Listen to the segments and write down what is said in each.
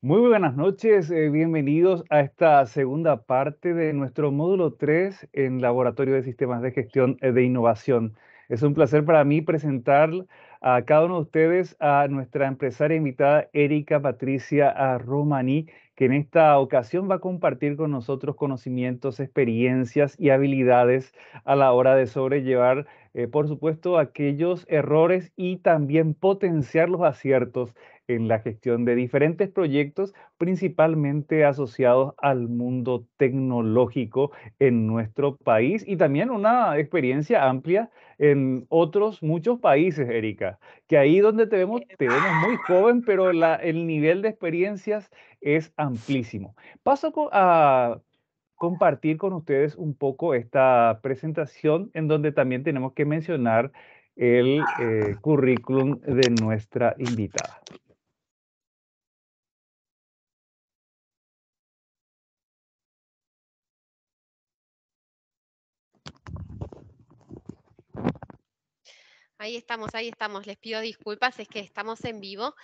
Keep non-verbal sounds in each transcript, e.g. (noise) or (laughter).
Muy buenas noches, eh, bienvenidos a esta segunda parte de nuestro módulo 3 en Laboratorio de Sistemas de Gestión eh, de Innovación. Es un placer para mí presentar a cada uno de ustedes a nuestra empresaria invitada Erika Patricia Romani, que en esta ocasión va a compartir con nosotros conocimientos, experiencias y habilidades a la hora de sobrellevar, eh, por supuesto, aquellos errores y también potenciar los aciertos en la gestión de diferentes proyectos, principalmente asociados al mundo tecnológico en nuestro país y también una experiencia amplia en otros muchos países, Erika, que ahí donde te vemos, te vemos muy joven, pero el nivel de experiencias es amplísimo. Paso a compartir con ustedes un poco esta presentación en donde también tenemos que mencionar el eh, currículum de nuestra invitada. Ahí estamos, ahí estamos. Les pido disculpas, es que estamos en vivo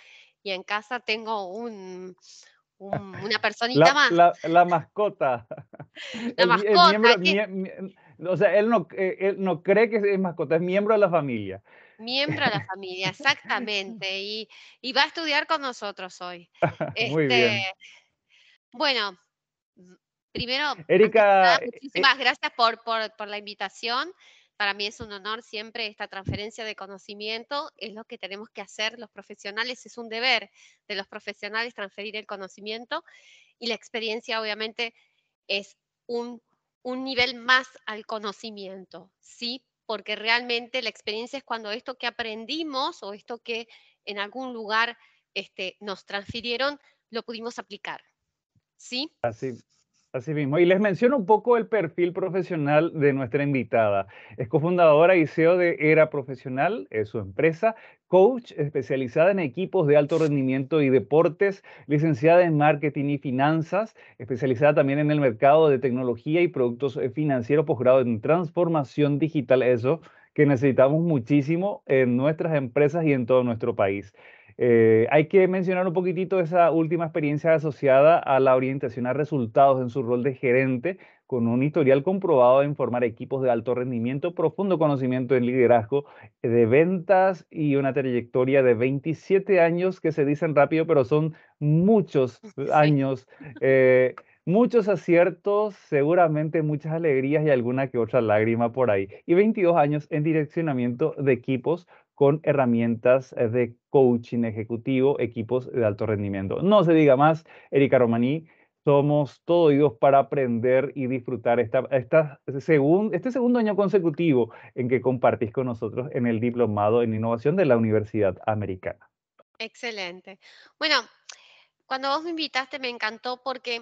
y en casa tengo un, una (laughs) personita más. La, mascota. La mascota. o sea, eh, él no, cree que es mascota, es miembro de la familia. Miembro de la familia, (laughs) exactamente. Y, va a estudiar con nosotros hoy. (laughs) Este, bien. Bueno, primero, Erika, eh, muchísimas eh gracias por la invitación. Para mí es un honor siempre esta transferencia de conocimiento, es lo que tenemos que hacer los profesionales, es un deber de los profesionales transferir el conocimiento y la experiencia obviamente es un, nivel más al conocimiento, ¿sí? Porque realmente la experiencia es cuando esto que aprendimos o esto que en algún lugar este, nos transfirieron, lo pudimos aplicar, ¿sí? Así, Así mismo. Y les menciono un poco el perfil profesional de nuestra invitada. Es cofundadora y CEO de Era Profesional, es su empresa, coach especializada en equipos de alto rendimiento y deportes, licenciada en marketing y finanzas, especializada también en el mercado de tecnología y productos eh, financieros, posgrado en transformación digital, eso que necesitamos muchísimo en nuestras empresas y en todo nuestro país. Eh, hay que mencionar un poquitito esa última experiencia asociada a la orientación a resultados en su rol de gerente, con un historial comprobado en formar equipos de alto rendimiento, profundo conocimiento en liderazgo de ventas y una trayectoria de 27 años que se dicen rápido, pero son muchos (laughs) años. Eh, muchos aciertos, seguramente muchas alegrías y alguna que otra lágrima por ahí. Y 22 años en direccionamiento de equipos con herramientas eh, de coaching ejecutivo, equipos de alto rendimiento. No se diga más, Erika Romaní, somos todo oídos para aprender y disfrutar esta, este, este segundo año consecutivo en que compartís con nosotros en el Diplomado en Innovación de la Universidad Americana. Excelente. Bueno, cuando vos me invitaste me encantó porque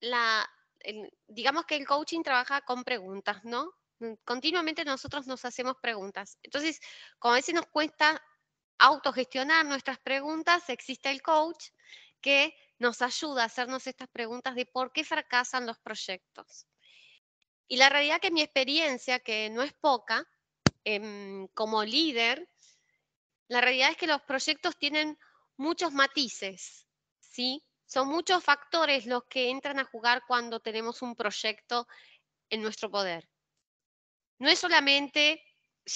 la, digamos que el coaching trabaja con preguntas, ¿no? Mm, continuamente nosotros nos hacemos preguntas. Entonces, como a veces nos cuesta autogestionar nuestras preguntas, existe el coach que nos ayuda a hacernos estas preguntas de por qué fracasan los proyectos. Y la realidad que mi experiencia, que no es poca, em, como líder, la realidad es que los proyectos tienen muchos matices, ¿sí? Son muchos factores los que entran a jugar cuando tenemos un proyecto en nuestro poder. No es solamente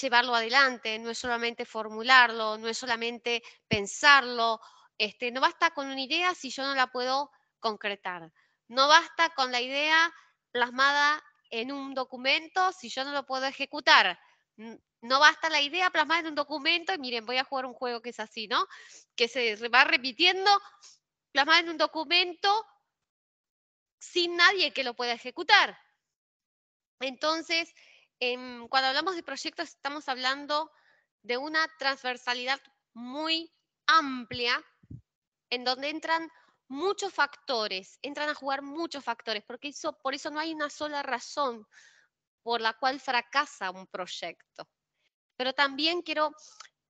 llevarlo adelante, no es solamente formularlo, no es solamente pensarlo, este, no basta con una idea si yo no la puedo concretar, no basta con la idea plasmada en un documento si yo no lo puedo ejecutar, no basta la idea plasmada en un documento, y miren, voy a jugar un juego que es así, ¿no? Que se va repitiendo, plasmada en un documento sin nadie que lo pueda ejecutar. Entonces, cuando hablamos de proyectos estamos hablando de una transversalidad muy amplia en donde entran muchos factores, entran a jugar muchos factores, porque eso, por eso no hay una sola razón por la cual fracasa un proyecto. Pero también quiero,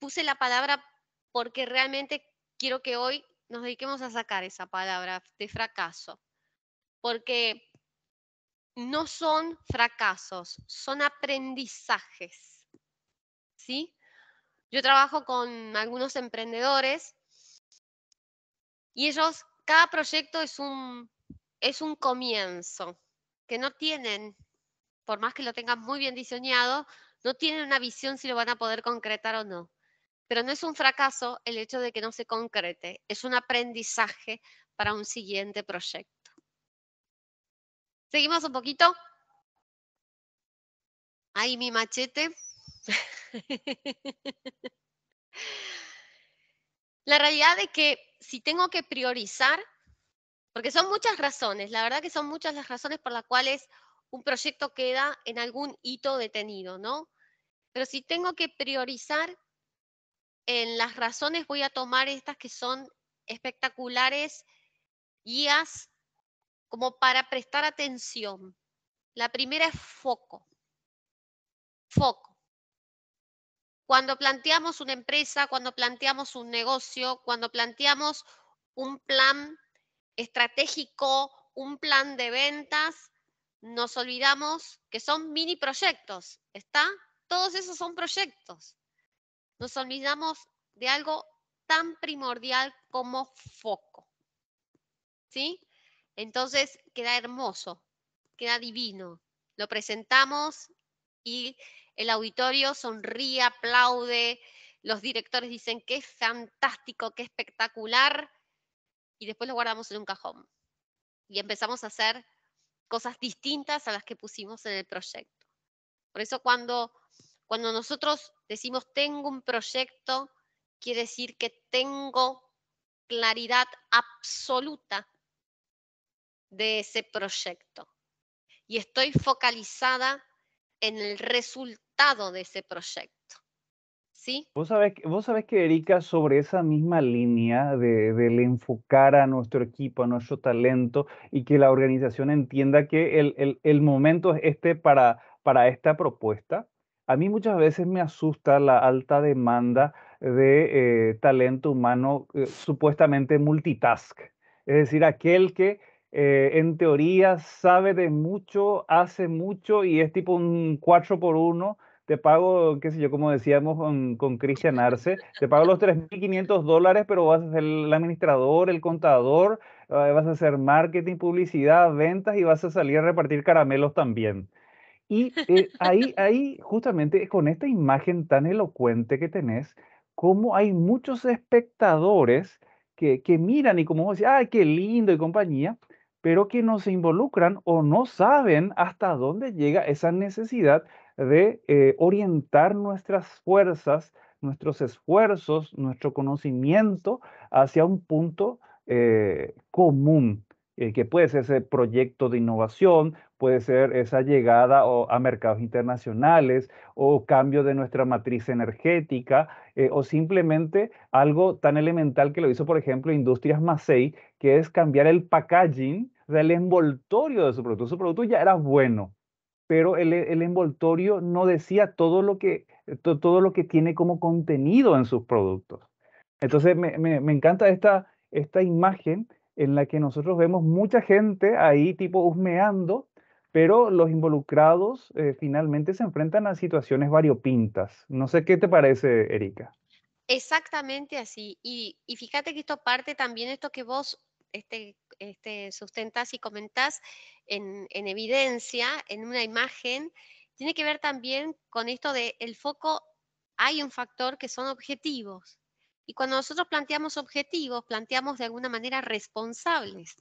puse la palabra porque realmente quiero que hoy nos dediquemos a sacar esa palabra de fracaso, porque no son fracasos, son aprendizajes. ¿Sí? Yo trabajo con algunos emprendedores y ellos, cada proyecto es un, es un comienzo, que no tienen, por más que lo tengan muy bien diseñado, no tienen una visión si lo van a poder concretar o no. Pero no es un fracaso el hecho de que no se concrete, es un aprendizaje para un siguiente proyecto. Seguimos un poquito. Ahí mi machete. (laughs) la realidad es que si tengo que priorizar, porque son muchas razones, la verdad que son muchas las razones por las cuales un proyecto queda en algún hito detenido, ¿no? Pero si tengo que priorizar, en las razones voy a tomar estas que son espectaculares, guías como para prestar atención. La primera es foco. Foco. Cuando planteamos una empresa, cuando planteamos un negocio, cuando planteamos un plan estratégico, un plan de ventas, nos olvidamos que son mini proyectos, ¿está? Todos esos son proyectos. Nos olvidamos de algo tan primordial como foco. ¿Sí? Entonces queda hermoso, queda divino. Lo presentamos y el auditorio sonríe, aplaude, los directores dicen que es fantástico, que espectacular, y después lo guardamos en un cajón. Y empezamos a hacer cosas distintas a las que pusimos en el proyecto. Por eso cuando, cuando nosotros decimos tengo un proyecto, quiere decir que tengo claridad absoluta de ese proyecto. Y estoy focalizada en el resultado de ese proyecto. ¿Sí? Vos sabés, vos sabés que Erika, sobre esa misma línea de, del enfocar a nuestro equipo, a nuestro talento y que la organización entienda que el, el, el momento es este para, para esta propuesta, a mí muchas veces me asusta la alta demanda de eh, talento humano eh, supuestamente multitask, es decir, aquel que eh, en teoría sabe de mucho, hace mucho y es tipo un 4 por 1 te pago, qué sé yo, como decíamos con Cristian Arce, te pago los 3.500 dólares, pero vas a ser el administrador, el contador, eh, vas a hacer marketing, publicidad, ventas y vas a salir a repartir caramelos también. Y eh, ahí, ahí, justamente con esta imagen tan elocuente que tenés, como hay muchos espectadores que, que miran y como decís ¡ay, qué lindo! y compañía, pero que no se involucran o no saben hasta dónde llega esa necesidad de eh, orientar nuestras fuerzas, nuestros esfuerzos, nuestro conocimiento hacia un punto eh, común, eh, que puede ser ese proyecto de innovación, puede ser esa llegada a mercados internacionales o cambio de nuestra matriz energética o simplemente algo tan elemental que lo hizo, por ejemplo, Industrias Macei que es cambiar el packaging, del el envoltorio de su producto. Su producto ya era bueno, pero el, envoltorio no decía todo lo, que, todo lo que tiene como contenido en sus productos. Entonces, me, encanta esta, esta imagen en la que nosotros vemos mucha gente ahí tipo husmeando, pero los involucrados eh, finalmente se enfrentan a situaciones variopintas. No sé qué te parece, Erika. Exactamente así. Y, fíjate que esto parte también, esto que vos este, este sustentás y comentás en, en, evidencia, en una imagen, tiene que ver también con esto de el foco, hay un factor que son objetivos. Y cuando nosotros planteamos objetivos, planteamos de alguna manera responsables.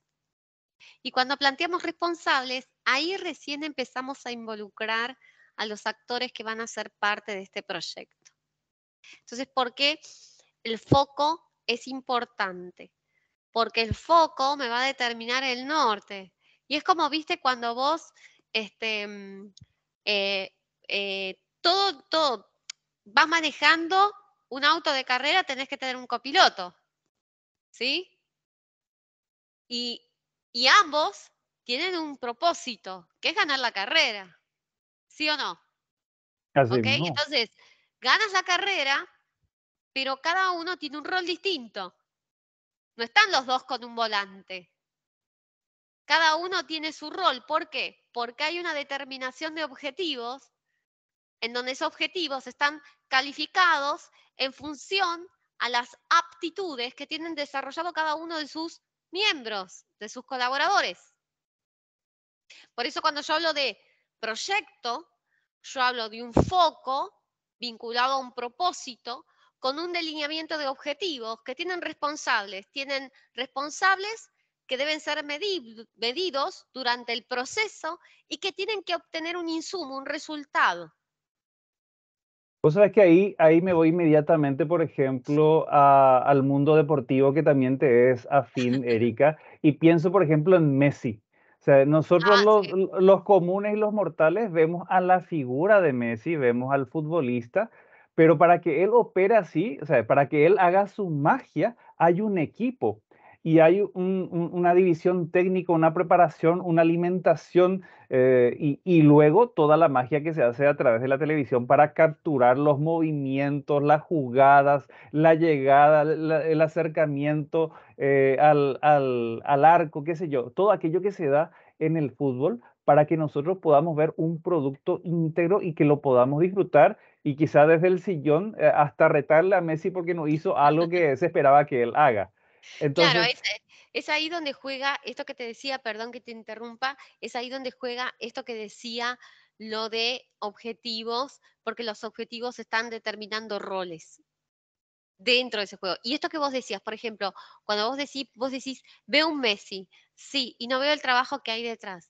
Y cuando planteamos responsables, ahí recién empezamos a involucrar a los actores que van a ser parte de este proyecto. Entonces, ¿por qué el foco es importante? porque el foco me va a determinar el norte. Y es como, viste, cuando vos, este, mm, eh, eh, todo, todo, vas manejando un auto de carrera, tenés que tener un copiloto, ¿sí? Y, y ambos tienen un propósito, que es ganar la carrera, ¿sí o no? Así no. Entonces, ganas la carrera, pero cada uno tiene un rol distinto. No están los dos con un volante. Cada uno tiene su rol. ¿Por qué? Porque hay una determinación de objetivos en donde esos objetivos están calificados en función a las aptitudes que tienen desarrollado cada uno de sus miembros, de sus colaboradores. Por eso cuando yo hablo de proyecto, yo hablo de un foco vinculado a un propósito, con un delineamiento de objetivos que tienen responsables. Tienen responsables que deben ser medidos durante el proceso y que tienen que obtener un insumo, un resultado. Vos sabés que ahí, ahí me voy inmediatamente, por ejemplo, al mundo deportivo que también te es afín, (laughs) Erika, y pienso, por ejemplo, en Messi. O sea, nosotros ah, los comunes y los mortales vemos a la figura de Messi, vemos al futbolista, pero para que él opere así, o sea, para que él haga su magia, hay un equipo y hay una división técnica, una preparación, una alimentación eh, y, luego toda la magia que se hace a través de la televisión para capturar los movimientos, las jugadas, la llegada, el acercamiento eh, al, al arco, qué sé yo, todo aquello que se da en el fútbol para que nosotros podamos ver un producto íntegro y que lo podamos disfrutar y quizá desde el sillón eh, hasta retarle a Messi porque no hizo algo (laughs) que se esperaba que él haga. Entonces, claro, eh, es, ahí donde juega esto que te decía, perdón que te interrumpa, es ahí donde juega esto que decía lo de objetivos, porque los objetivos están determinando roles dentro de ese juego. Y esto que vos decías, por ejemplo, cuando vos decís, vos decís, veo un Messi, sí, y no veo el trabajo que hay detrás.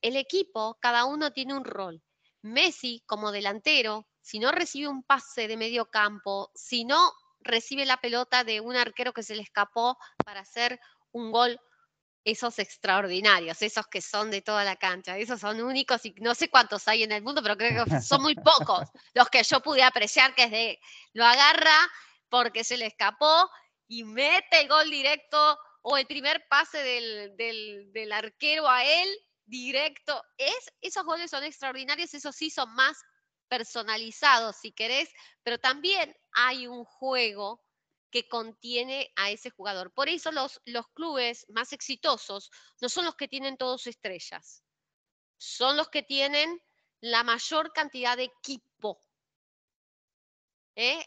El equipo, cada uno tiene un rol. Messi como delantero, si no recibe un pase de medio campo, si no recibe la pelota de un arquero que se le escapó para hacer un gol, esos extraordinarios, esos que son de toda la cancha, esos son únicos y no sé cuántos hay en el mundo, pero creo que son muy pocos (laughs) los que yo pude apreciar que es de, lo agarra porque se le escapó y mete el gol directo o el primer pase del, arquero a él directo. Es, esos goles son extraordinarios, esos sí son más personalizado si querés, pero también hay un juego que contiene a ese jugador. Por eso los, los clubes más exitosos no son los que tienen todos estrellas, son los que tienen la mayor cantidad de equipo. ¿eh?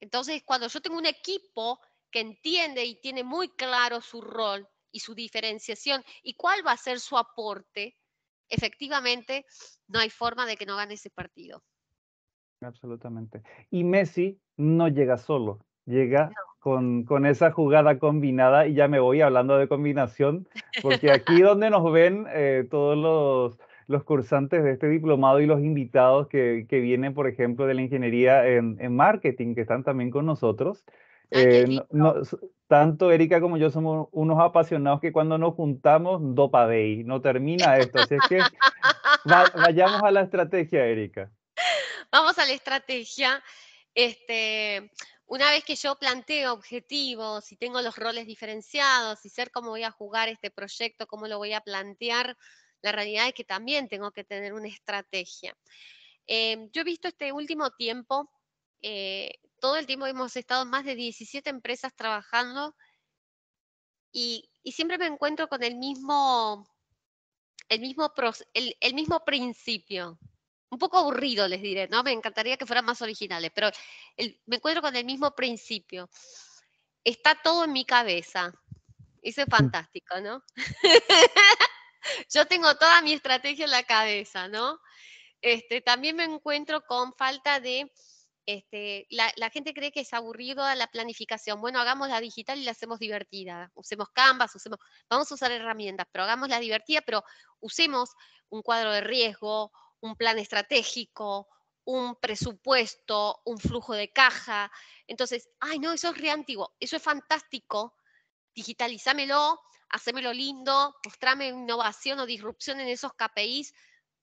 Entonces, cuando yo tengo un equipo que entiende y tiene muy claro su rol y su diferenciación y cuál va a ser su aporte, efectivamente no hay forma de que no gane ese partido. Absolutamente. Y Messi no llega solo, llega con, con, esa jugada combinada y ya me voy hablando de combinación, porque aquí (laughs) donde nos ven eh, todos los, los, cursantes de este diplomado y los invitados que, que vienen, por ejemplo, de la ingeniería en, en marketing, que están también con nosotros. Ah, eh, tanto Erika como yo somos unos apasionados que cuando nos juntamos, dopa ahí, no termina esto. Así es que vayamos a la estrategia, Erika. (laughs) vamos a la estrategia. Este, una vez que yo planteo objetivos y tengo los roles diferenciados y ser cómo voy a jugar este proyecto, cómo lo voy a plantear, la realidad es que también tengo que tener una estrategia. Em, yo he visto este último tiempo, eh, todo el tiempo hemos estado más de 17 empresas trabajando y, siempre me encuentro con el mismo, el mismo, el mismo principio un poco aburrido, les diré, ¿no? Me encantaría que fueran más originales, pero me encuentro con el mismo principio. Está todo en mi cabeza. Eso es mm. fantástico, ¿no? (laughs) Yo tengo toda mi estrategia en la cabeza, ¿no? Este, también me encuentro con falta de... Este, la, gente cree que es aburrido la planificación. Bueno, hagamos la digital y la hacemos divertida. Usemos Canvas, usemos, vamos a usar herramientas, pero hagamos la divertida, pero usemos un cuadro de riesgo, un plan estratégico, un presupuesto, un flujo de caja. Entonces, ay, no, eso es re antiguo, eso es fantástico, digitalízamelo, hacémelo lindo, mostrame innovación o disrupción en esos KPIs,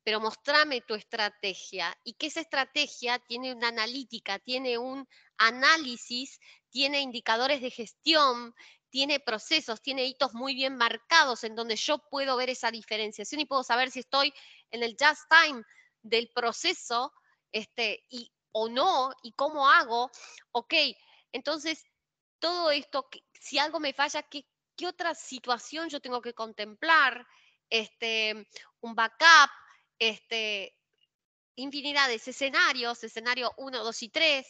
pero mostrame tu estrategia y que esa estrategia tiene una analítica, tiene un análisis, tiene indicadores de gestión, tiene procesos, tiene hitos muy bien marcados en donde yo puedo ver esa diferenciación y puedo saber si estoy en el just time del proceso este, y, o no, y cómo hago. Ok, entonces todo esto, si algo me falla, ¿qué, otra situación yo tengo que contemplar? Este, un backup, este, infinidad de escenarios, escenario 1, 2 y 3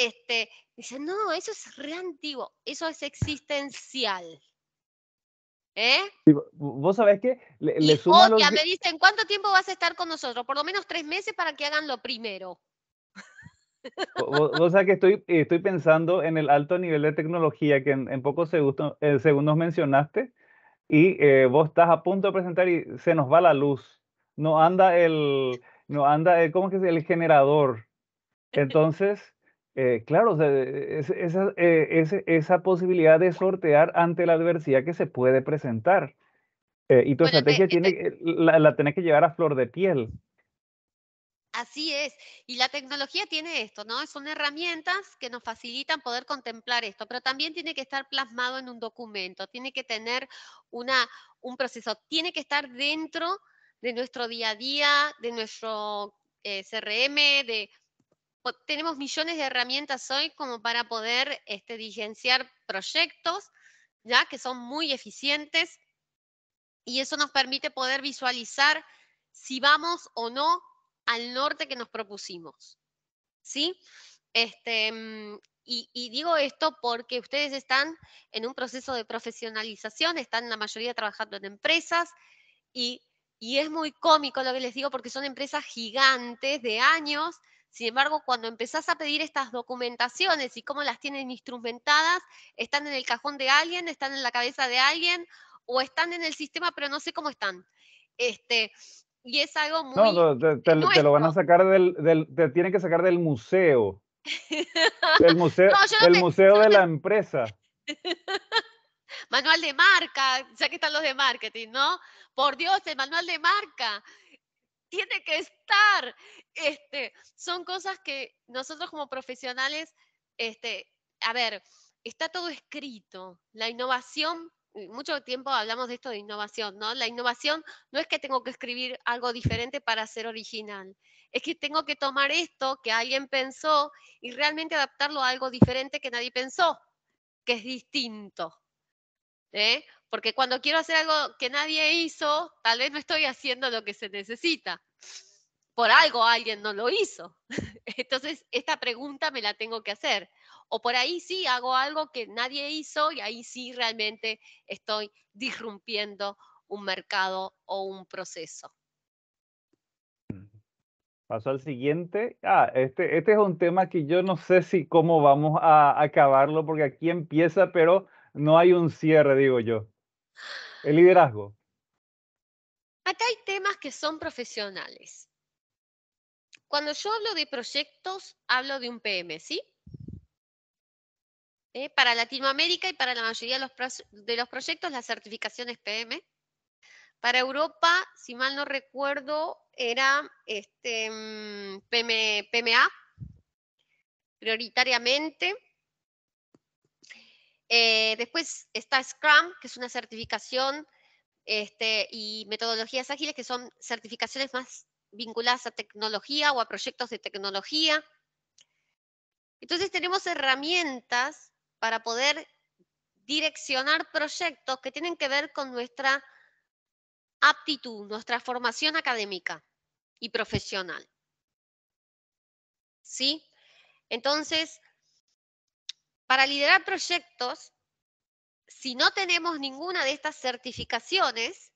este, dice, no, eso es re antiguo, eso es existencial. ¿Eh? Vos sabés que le, le me dicen, ¿cuánto tiempo vas a estar con nosotros? Por lo menos tres meses para que hagan lo primero. O, sea que estoy, estoy pensando en el alto nivel de tecnología que en, pocos segundos, eh, segundos, mencionaste y eh, vos estás a punto de presentar y se nos va la luz. No anda el, no anda ¿cómo que es? El generador. (laughs) Entonces, eh, claro, e, e, e, esa, posibilidad de sortear ante la adversidad que se puede presentar. Eh, y tu estrategia tiene, eh, la, la tenés que llevar a flor de piel. Así es. Y la tecnología tiene esto, ¿no? Son herramientas que nos facilitan poder contemplar esto, pero también tiene que estar plasmado en un documento, tiene que tener una, un proceso, tiene que estar dentro de nuestro día a día, de nuestro CRM, de tenemos millones de herramientas hoy como para poder este, diligenciar proyectos, ya que son muy eficientes y eso nos permite poder visualizar si vamos o no al norte que nos propusimos. ¿Sí? Este, mm, y, y, digo esto porque ustedes están en un proceso de profesionalización, están la mayoría trabajando en empresas y, y es muy cómico lo que les digo porque son empresas gigantes de años sin embargo, cuando empezás a pedir estas documentaciones y cómo las tienen instrumentadas, están en el cajón de alguien, están en la cabeza de alguien o están en el sistema, pero no sé cómo están. Este, y es algo muy... No, te, te, lo van a sacar del, del, te tienen que sacar del museo. Del museo, (laughs) museo de la empresa. (laughs) manual de marca, ya que están los de marketing, ¿no? Por Dios, el manual de marca tiene que estar. Este, son cosas que nosotros como profesionales, este, a ver, está todo escrito. La innovación, mucho tiempo hablamos de esto de innovación, ¿no? La innovación no es que tengo que escribir algo diferente para ser original, es que tengo que tomar esto que alguien pensó y realmente adaptarlo a algo diferente que nadie pensó, que es distinto. ¿eh? porque cuando quiero hacer algo que nadie hizo, tal vez no estoy haciendo lo que se necesita. Por algo alguien no lo hizo. (laughs) Entonces, esta pregunta me la tengo que hacer. O por ahí sí hago algo que nadie hizo y ahí sí realmente estoy disrumpiendo un mercado o un proceso. Paso al siguiente. Ah, este, este es un tema que yo no sé si cómo vamos a acabarlo, porque aquí empieza, pero no hay un cierre, digo yo. El liderazgo. Acá hay temas que son profesionales. Cuando yo hablo de proyectos, hablo de un PM, ¿sí? Eh, para Latinoamérica y para la mayoría de los, proyectos, la proyectos, las certificaciones PM. Para Europa, si mal no recuerdo, era este, mm, PMA, prioritariamente. Eh, después está Scrum, que es una certificación, este, y metodologías ágiles, que son certificaciones más vinculadas a tecnología o a proyectos de tecnología. Entonces tenemos herramientas para poder direccionar proyectos que tienen que ver con nuestra aptitud, nuestra formación académica y profesional. ¿Sí? Entonces, para liderar proyectos, si no tenemos ninguna de estas certificaciones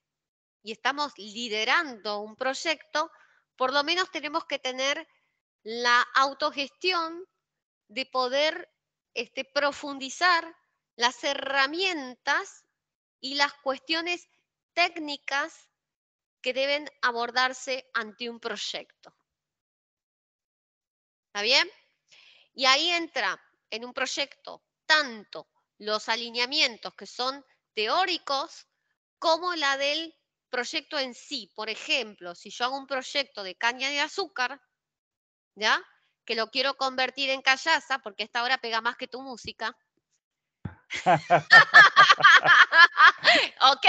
y estamos liderando un proyecto, por lo menos tenemos que tener la autogestión de poder este, profundizar las herramientas y las cuestiones técnicas que deben abordarse ante un proyecto. ¿Está bien? Y ahí entra en un proyecto tanto los alineamientos que son teóricos como la del proyecto en sí. Por ejemplo, si yo hago un proyecto de caña de azúcar, ¿ya? Que lo quiero convertir en callaza, porque esta hora pega más que tu música. (laughs) ¿Ok?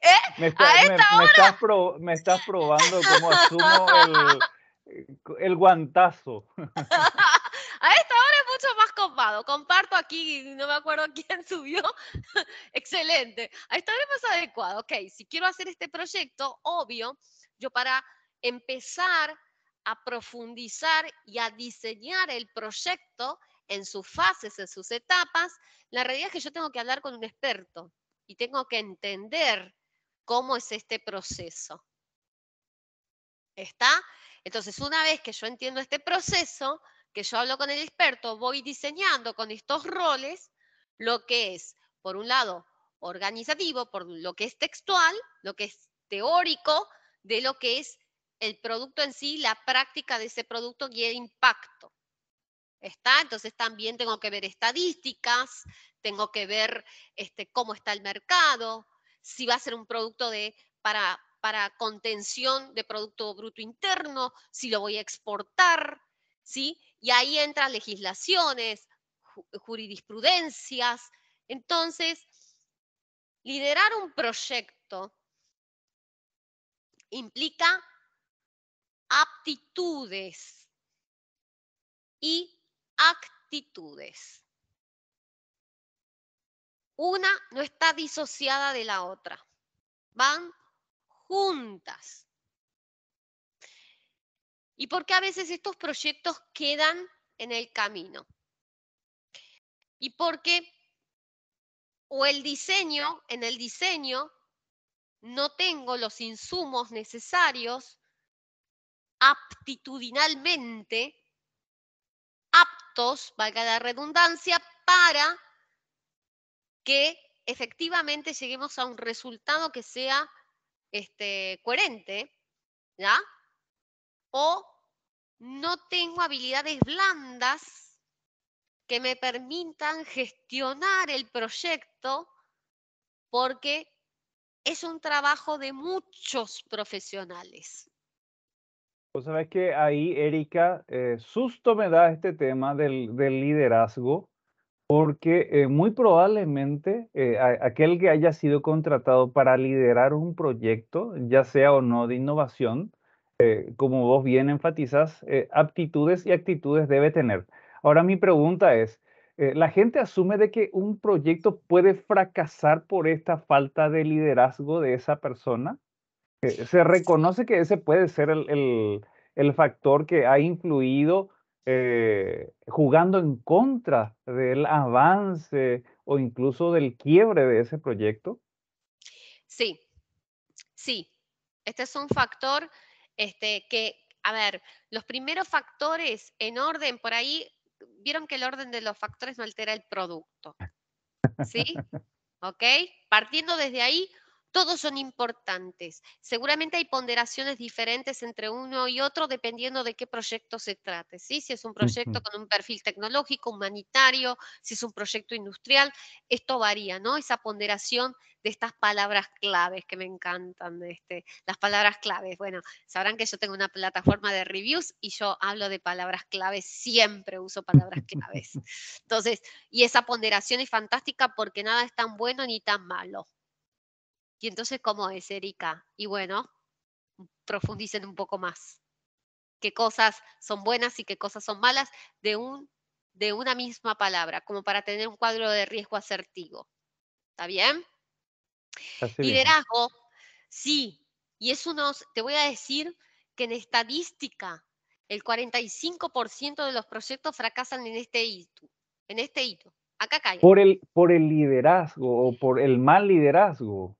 ¿Eh? Me, estás me, estás probando cómo asumo el, el guantazo. (laughs) (laughs) a esta hora es mucho más copado. Comparto aquí, y no me acuerdo (laughs) quién subió. (laughs) Excelente. A esta hora es más adecuado. Ok, si quiero hacer este proyecto, obvio, yo para empezar a profundizar y a diseñar el proyecto en sus fases, en sus etapas, la realidad es que yo tengo que hablar con un experto y tengo que entender cómo es este proceso. ¿Está? Entonces, una vez que yo entiendo este proceso, yo hablo con el experto, voy diseñando con estos roles lo que es, por un lado, organizativo, por lo que es textual, lo que es teórico, de lo que es el producto en sí, la práctica de ese producto y el impacto. ¿Está? Entonces también tengo que ver estadísticas, tengo que ver este, cómo está el mercado, si va a ser un producto para, para contención de Producto Bruto Interno, si lo voy a exportar, ¿sí? Y ahí entran legislaciones, jurisprudencias. Entonces, liderar un proyecto implica aptitudes y actitudes. Una no está disociada de la otra. Van juntas y por qué a veces estos proyectos quedan en el camino. Y por qué o el diseño, en el diseño no tengo los insumos necesarios aptitudinalmente aptos, valga la redundancia, para que efectivamente lleguemos a un resultado que sea este, coherente, ¿ya? o no tengo habilidades blandas que me permitan gestionar el proyecto porque es un trabajo de muchos profesionales. Pues sabes que ahí, Erika, eh, susto me da este tema del, liderazgo, porque eh, muy probablemente eh, aquel que haya sido contratado para liderar un proyecto, ya sea o no de innovación, eh, como vos bien enfatizas, eh, aptitudes y actitudes debe tener. Ahora mi pregunta es, eh, la gente asume de que un proyecto puede fracasar por esta falta de liderazgo de esa persona. se reconoce que ese puede ser el, el, factor que ha influido jugando en contra del avance o incluso del quiebre de ese proyecto. Sí, sí, este es un factor este, que, a ver, los primeros factores en orden, por ahí, vieron que el orden de los factores no altera el producto. ¿Sí? ¿Ok? Partiendo desde ahí, todos son importantes. Seguramente hay ponderaciones diferentes entre uno y otro dependiendo de qué proyecto se trate, ¿sí? Si es un proyecto con un perfil tecnológico, humanitario, si es un proyecto industrial, esto varía, ¿no? Esa ponderación estas palabras claves que me encantan, de este, las palabras claves. Bueno, sabrán que yo tengo una plataforma de reviews y yo hablo de palabras claves, siempre uso palabras claves. (laughs) Entonces, y esa ponderación es fantástica porque nada es tan bueno ni tan malo. Y entonces, ¿cómo es, Erika? Y bueno, profundicen un poco más. Qué cosas son buenas y qué cosas son malas de, un, de una misma palabra, como para tener un cuadro de riesgo asertivo. ¿Está bien? Liderazgo, sí, y es unos te voy a decir que en estadística el 45% de los proyectos fracasan en este hito, en este hito. Acá cae Por el, por el liderazgo o por el mal liderazgo.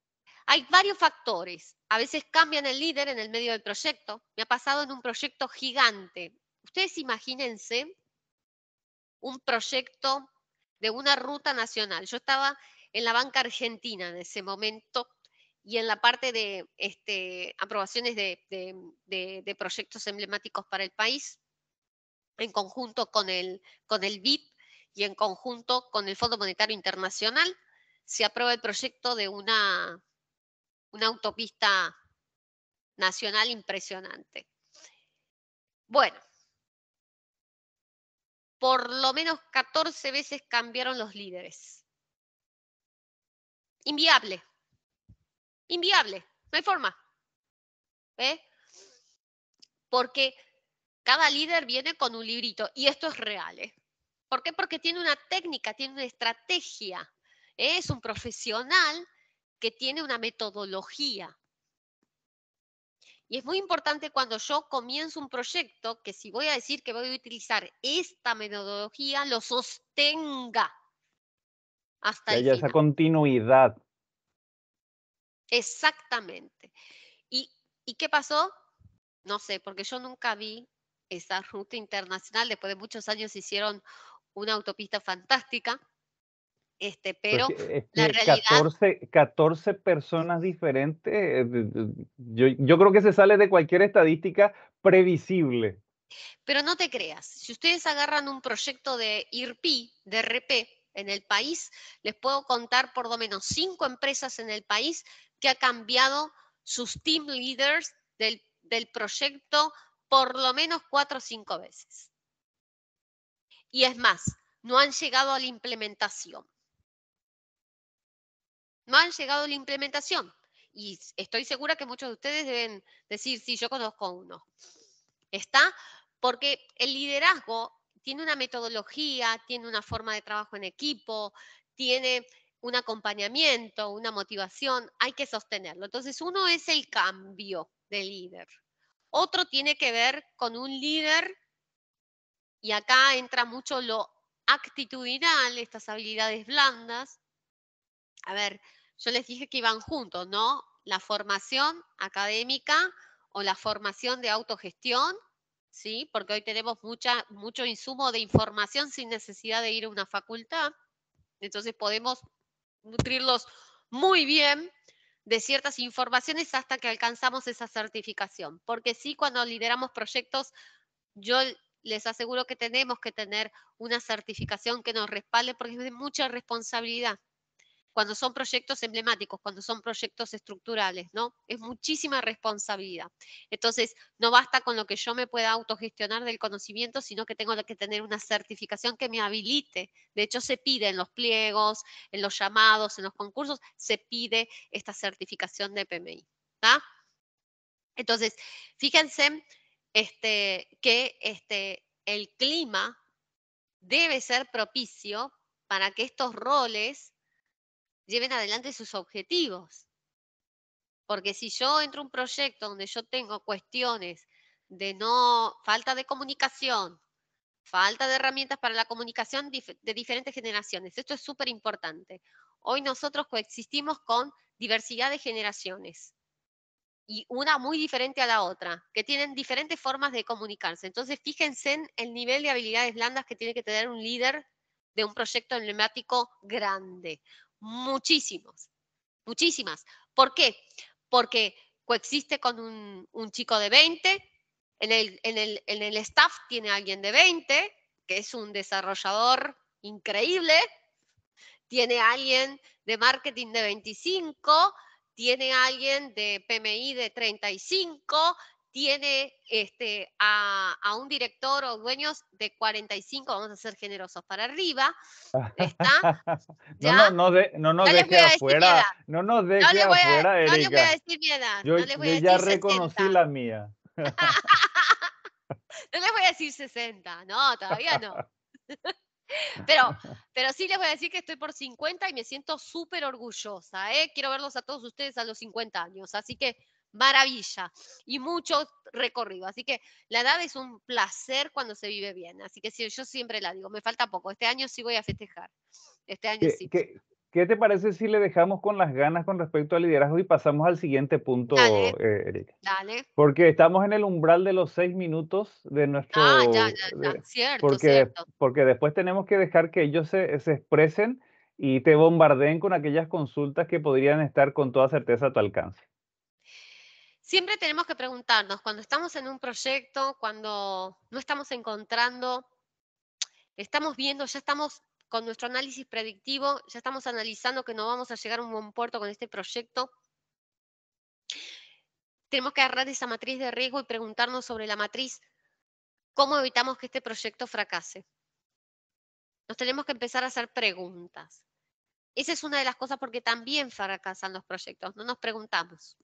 Hay varios factores. A veces cambian el líder en el medio del proyecto. Me ha pasado en un proyecto gigante. Ustedes imagínense un proyecto de una ruta nacional. Yo estaba en la banca argentina en ese momento y en la parte de este, aprobaciones de, proyectos emblemáticos para el país, en conjunto con el, con el BIP y en conjunto con el Fondo Monetario Internacional, se aprueba el proyecto de una, una autopista nacional impresionante. Bueno, por lo menos 14 veces cambiaron los líderes inviable. Inviable, no hay forma. Porque cada líder viene con un librito y esto es real. ¿eh? ¿Por qué? Porque tiene una técnica, tiene una estrategia. ¿eh? Es un profesional que tiene una metodología. Y es muy importante cuando yo comienzo un proyecto que si voy a decir que voy a utilizar esta metodología, lo sostenga hasta esa continuidad. Exactamente. ¿Y, qué pasó? No sé, porque yo nunca vi esa ruta internacional. Después de muchos años hicieron una autopista fantástica. Este, pues, pero eh, la realidad... 14, personas diferentes, eh, yo, yo creo que se sale de cualquier estadística previsible. Pero no te creas, si ustedes agarran un proyecto de IRPI, de RP, en el país. Les puedo contar por lo menos cinco empresas en el país que ha cambiado sus team leaders del, del proyecto por lo menos cuatro o cinco veces. Y es más, no han llegado a la implementación. No han llegado a la implementación. Y estoy segura que muchos de ustedes deben decir, sí, yo conozco uno. Está porque el liderazgo tiene una metodología, tiene una forma de trabajo en equipo, tiene un acompañamiento, una motivación, hay que sostenerlo. Entonces, uno es el cambio de líder. Otro tiene que ver con un líder, y acá entra mucho lo actitudinal, estas habilidades blandas. A ver, yo les dije que iban juntos, ¿no? La formación académica o la formación de autogestión ¿sí? porque hoy tenemos mucha, mucho insumo de información sin necesidad de ir a una facultad, entonces podemos nutrirlos muy bien de ciertas informaciones hasta que alcanzamos esa certificación, porque sí, cuando lideramos proyectos, yo les aseguro que tenemos que tener una certificación que nos respalde porque es de mucha responsabilidad cuando son proyectos emblemáticos, cuando son proyectos estructurales, ¿no? Es muchísima responsabilidad. Entonces, no basta con lo que yo me pueda autogestionar del conocimiento, sino que tengo que tener una certificación que me habilite. De hecho, se pide en los pliegos, en los llamados, en los concursos, se pide esta certificación de PMI. Entonces, fíjense este, que este, el clima debe ser propicio para que estos roles lleven adelante sus objetivos. Porque si yo entro a un proyecto donde yo tengo cuestiones de no falta de comunicación, falta de herramientas para la comunicación de diferentes generaciones, esto es súper importante. Hoy nosotros coexistimos con diversidad de generaciones y una muy diferente a la otra, que tienen diferentes formas de comunicarse. Entonces, fíjense en el nivel de habilidades blandas que tiene que tener un líder de un proyecto emblemático grande muchísimos, muchísimas. ¿Por qué? Porque coexiste con un, chico de 20, en el, en, el, en el staff tiene alguien de 20, que es un desarrollador increíble, tiene alguien de marketing de 25, tiene alguien de PMI de 35, tiene este, a, un director o dueños de 45, vamos a ser generosos, para arriba. (laughs) No, nos deje afuera. No nos deje afuera, No les voy a decir mi edad. ya reconocí la mía. (laughs) no les voy a decir 60, no, todavía no. (laughs) Pero, pero sí les voy a decir que estoy por 50 y me siento súper orgullosa. ¿eh? Quiero verlos a todos ustedes a los 50 años. Así que maravilla y mucho recorrido. Así que la edad es un placer cuando se vive bien. Así que yo siempre la digo, me falta poco. Este año sí voy a festejar. Este año sí. ¿qué, te parece si le dejamos con las ganas con respecto al liderazgo y pasamos al siguiente punto, eh, Erika? Dale. Porque estamos en el umbral de los seis minutos de nuestro. Ah, ya, ya, ya. Cierto, porque, Porque después tenemos que dejar que ellos se, se expresen y te bombardeen con aquellas consultas que podrían estar con toda certeza a tu alcance. Siempre tenemos que preguntarnos, cuando estamos en un proyecto, cuando no estamos encontrando, estamos viendo, ya estamos con nuestro análisis predictivo, ya estamos analizando que no vamos a llegar a un buen puerto con este proyecto. Tenemos que agarrar esa matriz de riesgo y preguntarnos sobre la matriz, ¿cómo evitamos que este proyecto fracase? Nos tenemos que empezar a hacer preguntas. Esa es una de las cosas porque también fracasan los proyectos, no nos preguntamos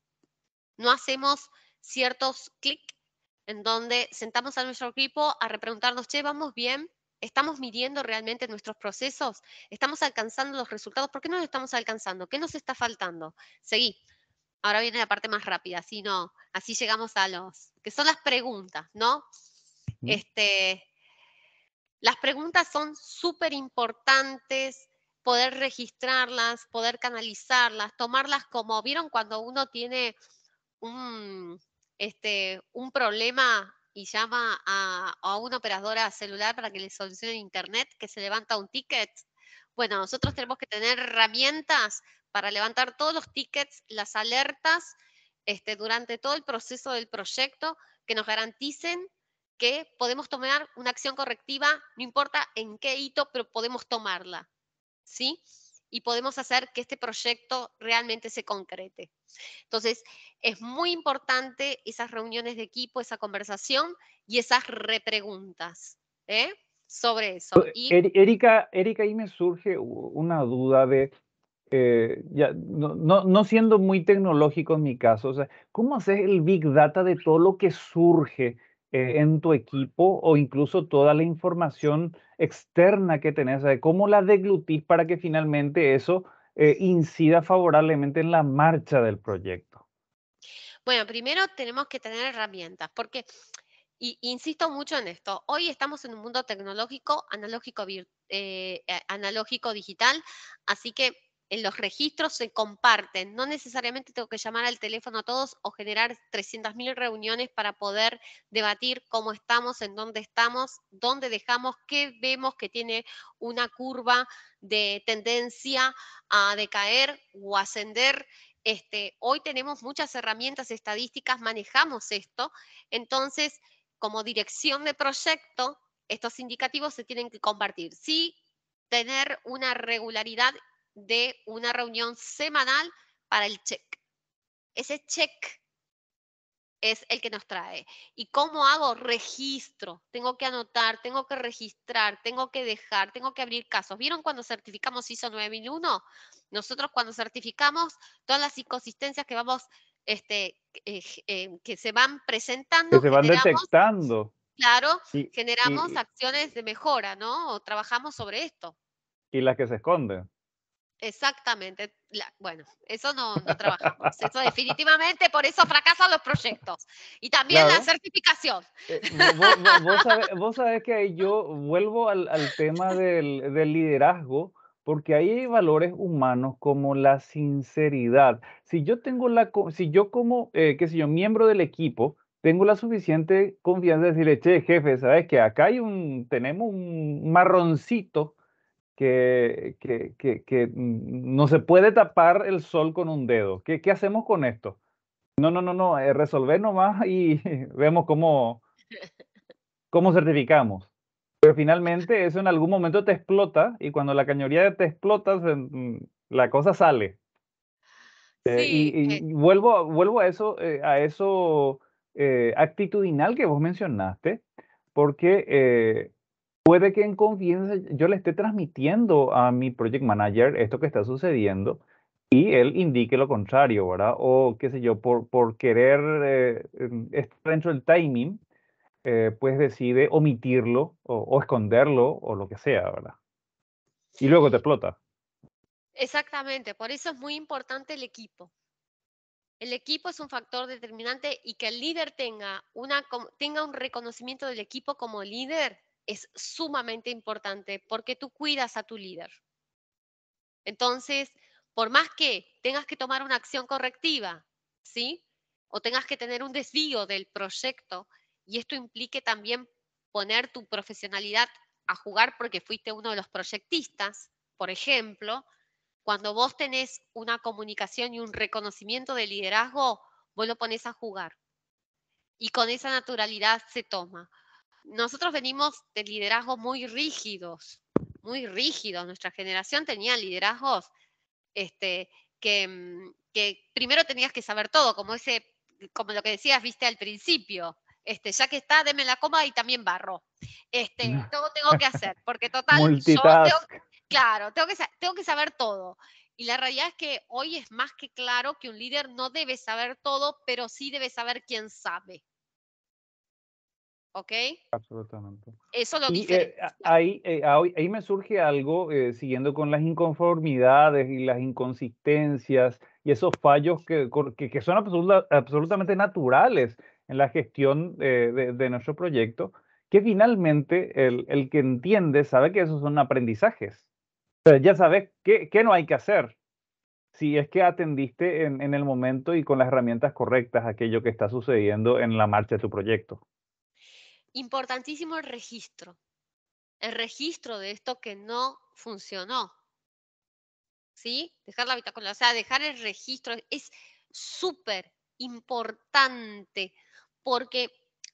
no hacemos ciertos clic en donde sentamos a nuestro equipo a repreguntarnos, che, ¿vamos bien? ¿Estamos midiendo realmente nuestros procesos? ¿Estamos alcanzando los resultados? ¿Por qué no los estamos alcanzando? ¿Qué nos está faltando? Seguí. Ahora viene la parte más rápida, si no, así llegamos a los, que son las preguntas, ¿no? Este, las preguntas son súper importantes, poder registrarlas, poder canalizarlas, tomarlas como, ¿vieron cuando uno tiene un, este, un problema y llama a, a, una operadora celular para que le solucione internet, que se levanta un ticket. Bueno, nosotros tenemos que tener herramientas para levantar todos los tickets, las alertas, este, durante todo el proceso del proyecto, que nos garanticen que podemos tomar una acción correctiva, no importa en qué hito, pero podemos tomarla. ¿Sí? y podemos hacer que este proyecto realmente se concrete. Entonces, es muy importante esas reuniones de equipo, esa conversación y esas repreguntas ¿eh? sobre eso. Erika, Erika, ahí me surge una duda de, eh, ya, no, siendo muy tecnológico en mi caso, o sea, ¿cómo haces el big data de todo lo que surge? Eh, en tu equipo o incluso toda la información externa que tenés, de cómo la deglutís para que finalmente eso eh, incida favorablemente en la marcha del proyecto. Bueno, primero tenemos que tener herramientas, porque y insisto mucho en esto. Hoy estamos en un mundo tecnológico, analógico, eh, analógico digital, así que en los registros se comparten. No necesariamente tengo que llamar al teléfono a todos o generar 300.000 reuniones para poder debatir cómo estamos, en dónde estamos, dónde dejamos, qué vemos que tiene una curva de tendencia a decaer o ascender. Este, hoy tenemos muchas herramientas estadísticas, manejamos esto. Entonces, como dirección de proyecto, estos indicativos se tienen que compartir. Sí, tener una regularidad de una reunión semanal para el check. Ese check es el que nos trae. ¿Y cómo hago? Registro. Tengo que anotar, tengo que registrar, tengo que dejar, tengo que abrir casos. ¿Vieron cuando certificamos ISO 9001? Nosotros cuando certificamos todas las inconsistencias que vamos, este, eh, eh, que se van presentando. Que se van detectando. Claro, generamos acciones de mejora, ¿no? O trabajamos sobre esto. Y las que se esconden. Exactamente. bueno, eso no, no, (laughs) trabajamos. Eso definitivamente, por eso fracasan los proyectos. Y también la certificación. Eh, vos, vos, sabés, que yo vuelvo al, al tema del, del, liderazgo, porque ahí hay valores humanos como la sinceridad. Si yo tengo la, si yo como, eh, qué sé yo, miembro del equipo, tengo la suficiente confianza de decirle, che, jefe, sabes que acá hay un, tenemos un marroncito que, no se puede tapar el sol con un dedo. ¿Qué, ¿Qué, hacemos con esto? No, no, no, no, eh, resolver nomás y (laughs) vemos cómo, cómo certificamos. Pero finalmente eso en algún momento te explota y cuando la cañería te explota, mm, la cosa sale. Eh, y, eh vuelvo, a eso, a eso actitudinal que vos mencionaste, porque puede que en confianza yo le esté transmitiendo a mi project manager esto que está sucediendo y él indique lo contrario, ¿verdad? O qué sé yo, por, por querer eh, em, estar dentro del timing, eh, pues decide omitirlo o, esconderlo o lo que sea, ¿verdad? Y luego te explota. Exactamente, por eso es muy importante el equipo. El equipo es un factor determinante y que el líder tenga, una, tenga un reconocimiento del equipo como líder es sumamente importante porque tú cuidas a tu líder. Entonces, por más que tengas que tomar una acción correctiva, ¿sí? O tengas que tener un desvío del proyecto y esto implique también poner tu profesionalidad a jugar porque fuiste uno de los proyectistas, por ejemplo, cuando vos tenés una comunicación y un reconocimiento de liderazgo, vos lo pones a jugar. Y con esa naturalidad se toma nosotros venimos de liderazgos muy rígidos, muy rígidos. Nuestra generación tenía liderazgos este, que, primero tenías que saber todo, como ese, como lo que decías, viste al principio. Este, ya que está, deme la coma y también barro. Este, todo tengo que hacer, porque total, (laughs) yo claro, tengo que, tengo que saber todo. Y la realidad es que hoy es más que claro que un líder no debe saber todo, pero sí debe saber quién sabe. ¿Ok? Absolutamente. Eso lo dice. Eh, eh, ahí, me surge algo, eh, siguiendo con las inconformidades y las inconsistencias y esos fallos que, son absolutamente naturales en la gestión de, nuestro proyecto, que finalmente el, que entiende sabe que esos son aprendizajes. ya sabes qué, no hay que hacer si es que atendiste en, en el momento y con las herramientas correctas aquello que está sucediendo en la marcha de tu proyecto. Importantísimo el registro, el registro de esto que no funcionó. ¿Sí? Dejar la bitácora, o sea, dejar el registro es súper importante porque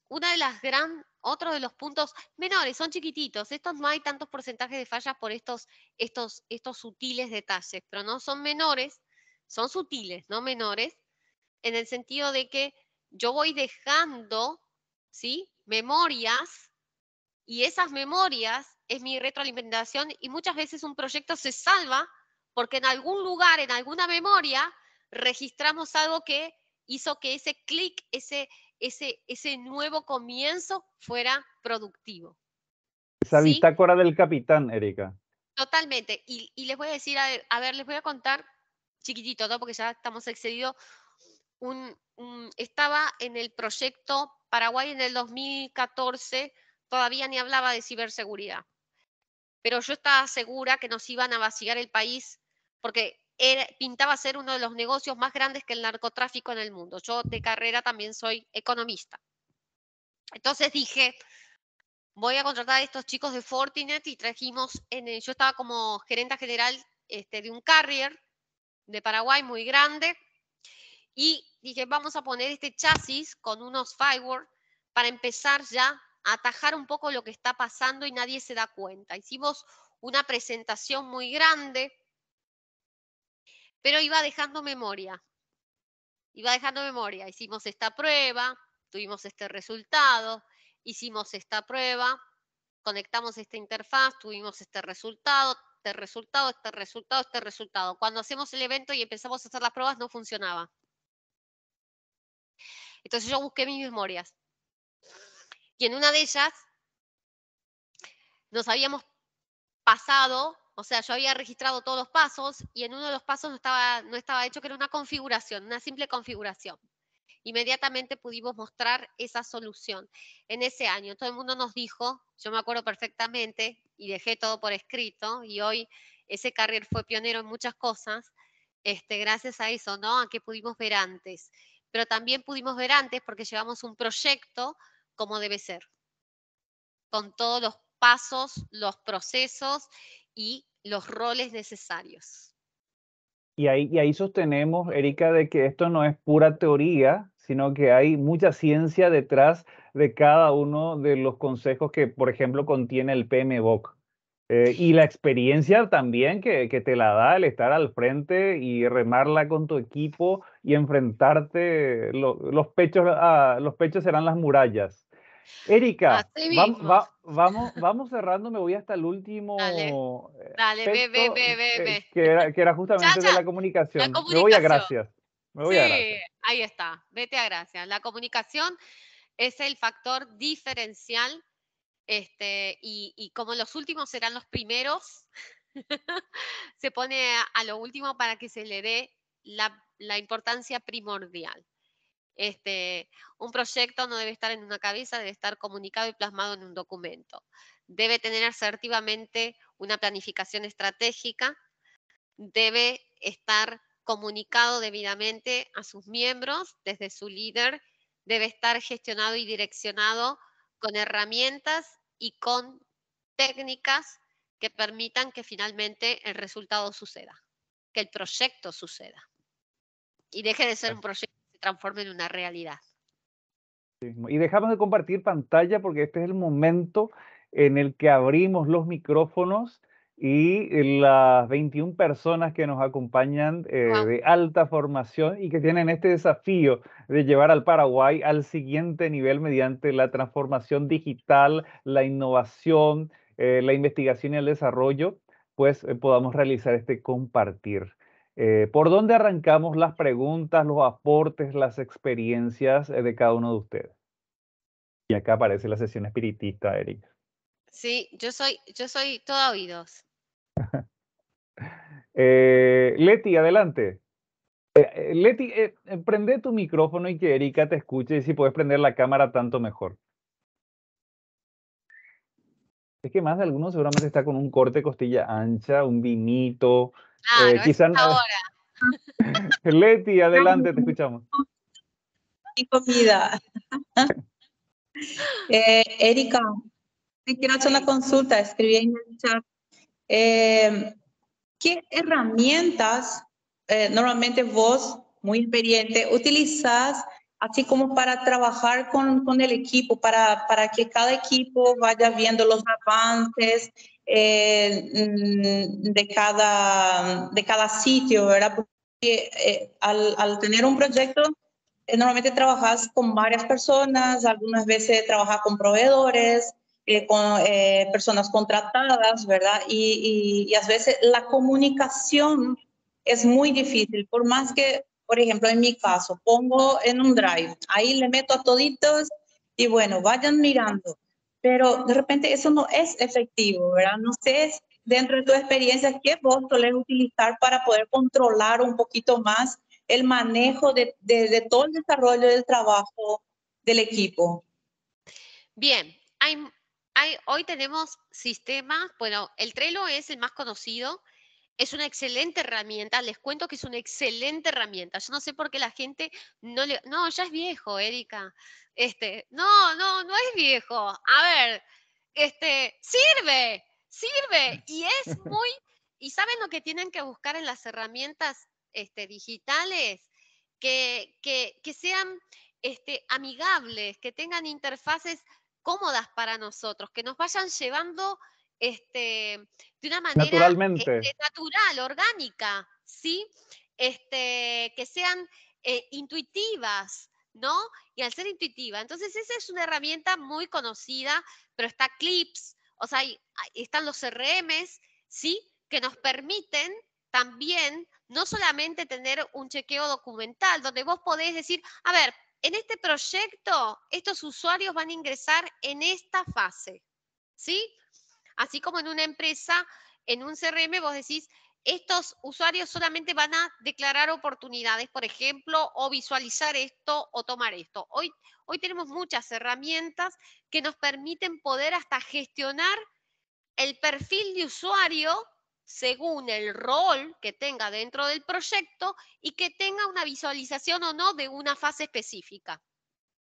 una de las gran, otro de los puntos menores, son chiquititos, estos no hay tantos porcentajes de fallas por estos, estos, estos sutiles detalles, pero no son menores, son sutiles, no menores, en el sentido de que yo voy dejando ¿sí? Memorias, y esas memorias es mi retroalimentación y muchas veces un proyecto se salva porque en algún lugar, en alguna memoria, registramos algo que hizo que ese clic, ese, ese, ese nuevo comienzo fuera productivo. Esa bitácora del capitán, Erika. Totalmente. Y, les voy a decir, a ver, les voy a contar chiquitito, ¿no? porque ya estamos excedidos estaba en el proyecto Paraguay en el 2014 todavía ni hablaba de ciberseguridad, pero yo estaba segura que nos iban a vaciar el país porque pintaba ser uno de los negocios más grandes que el narcotráfico en el mundo. Yo de carrera también soy economista. Entonces dije, voy a contratar a estos chicos de Fortinet y trajimos, yo estaba como gerenta general este, de un carrier de Paraguay muy grande, y dije, vamos a poner este chasis con unos firework para empezar ya a atajar un poco lo que está pasando y nadie se da cuenta. Hicimos una presentación muy grande, pero iba dejando memoria. Iba dejando memoria. Hicimos esta prueba, tuvimos este resultado, hicimos esta prueba, conectamos esta interfaz, tuvimos este resultado, este resultado, este resultado, este resultado. Cuando hacemos el evento y empezamos a hacer las pruebas no funcionaba. Entonces yo busqué mis memorias. Y en una de ellas nos habíamos pasado, o sea, yo había registrado todos los pasos y en uno de los pasos no estaba, no estaba hecho que era una configuración, una simple configuración. Inmediatamente pudimos mostrar esa solución. En ese año todo el mundo nos dijo, yo me acuerdo perfectamente y dejé todo por escrito y hoy ese carril fue pionero en muchas cosas, este, gracias a eso, ¿no? A que pudimos ver antes pero también pudimos ver antes porque llevamos un proyecto como debe ser, con todos los pasos, los procesos y los roles necesarios. Y ahí, ahí sostenemos, Erika, de que esto no es pura teoría, sino que hay mucha ciencia detrás de cada uno de los consejos que, por ejemplo, contiene el PMBOK. Eh, y la experiencia también que, que, te la da el estar al frente y remarla con tu equipo y enfrentarte, los, pechos, ah, los pechos serán las murallas. Erika, vamos, vamos, vamos cerrando, me voy hasta el último. Eh, Dale, ve, ve, eh, Que era, justamente de la comunicación. Me voy a gracias. sí, a ahí está, vete a gracias. La comunicación es el factor diferencial este, y, como los últimos serán los primeros, (laughs) se pone a, lo último para que se le dé la, importancia primordial. Este, un proyecto no debe estar en una cabeza, debe estar comunicado y plasmado en un documento. Debe tener asertivamente una planificación estratégica, debe estar comunicado debidamente a sus miembros desde su líder, debe estar gestionado y direccionado con herramientas y con técnicas que permitan que finalmente el resultado suceda, que el proyecto suceda y deje de ser un proyecto que se transforme en una realidad. Y dejamos de compartir pantalla porque este es el momento en el que abrimos los micrófonos y eh, las 21 personas que nos acompañan eh, de alta formación y que tienen este desafío de llevar al Paraguay al siguiente nivel mediante la transformación digital, la innovación, eh, la investigación y el desarrollo, pues podamos realizar este compartir. ¿Por dónde arrancamos las preguntas, los aportes, las experiencias de cada uno de ustedes? Y acá aparece la sesión espiritista, Erika. Sí, yo soy, yo soy todo oídos. (laughs) Eh, Leti, adelante. Eh, eh, Leti, prende tu micrófono y que Erika te escuche y si puedes prender la cámara tanto mejor. Es que más de algunos seguramente está con un corte costilla ancha, un vinito. (laughs) Leti, adelante, te escuchamos. Y comida. (laughs) Erika, te quiero hacer la consulta. Escribí en el chat eh, ¿Qué herramientas eh, normalmente vos, muy experiente, utilizás así como para trabajar con, con el equipo, para, para, que cada equipo vaya viendo los avances eh, mm, de, cada, de cada sitio, Porque al, tener un proyecto, normalmente trabajas con varias personas, algunas veces trabajas con proveedores, eh, con eh, personas contratadas, ¿verdad? Y, y, a veces la comunicación es muy difícil, por más que, por ejemplo, en mi caso, pongo en un drive, ahí le meto a toditos y bueno, vayan mirando, pero de repente eso no es efectivo, ¿verdad? No sé dentro de tu experiencia qué vos solés utilizar para poder controlar un poquito más el manejo de, de todo el desarrollo del trabajo del equipo. Bien, hay hoy tenemos sistemas, bueno, el Trello es el más conocido, es una excelente herramienta, les cuento que es una excelente herramienta. Yo no sé por qué la gente no le... No, ya es viejo, Erika. Este, no, no, no es viejo. A ver, este, sirve, sirve. Y es (laughs) muy... ¿Y saben lo que tienen que buscar en las herramientas este, digitales? Que, sean este, amigables, que tengan interfaces cómodas para nosotros, que nos vayan llevando este, de una manera este, natural, orgánica, ¿sí? Este, que sean eh, intuitivas, ¿no? Y al ser intuitiva. Entonces, esa es una herramienta muy conocida, pero está Clips, o sea, están los CRMs, ¿sí? Que nos permiten también no solamente tener un chequeo documental, donde vos podés decir, a ver, en este proyecto, estos usuarios van a ingresar en esta fase, ¿sí? Así como en una empresa, en un CRM vos decís, estos usuarios solamente van a declarar oportunidades, por ejemplo, o visualizar esto o tomar esto. Hoy, hoy tenemos muchas herramientas que nos permiten poder hasta gestionar el perfil de usuario según el rol que tenga dentro del proyecto y que tenga una visualización o no de una fase específica.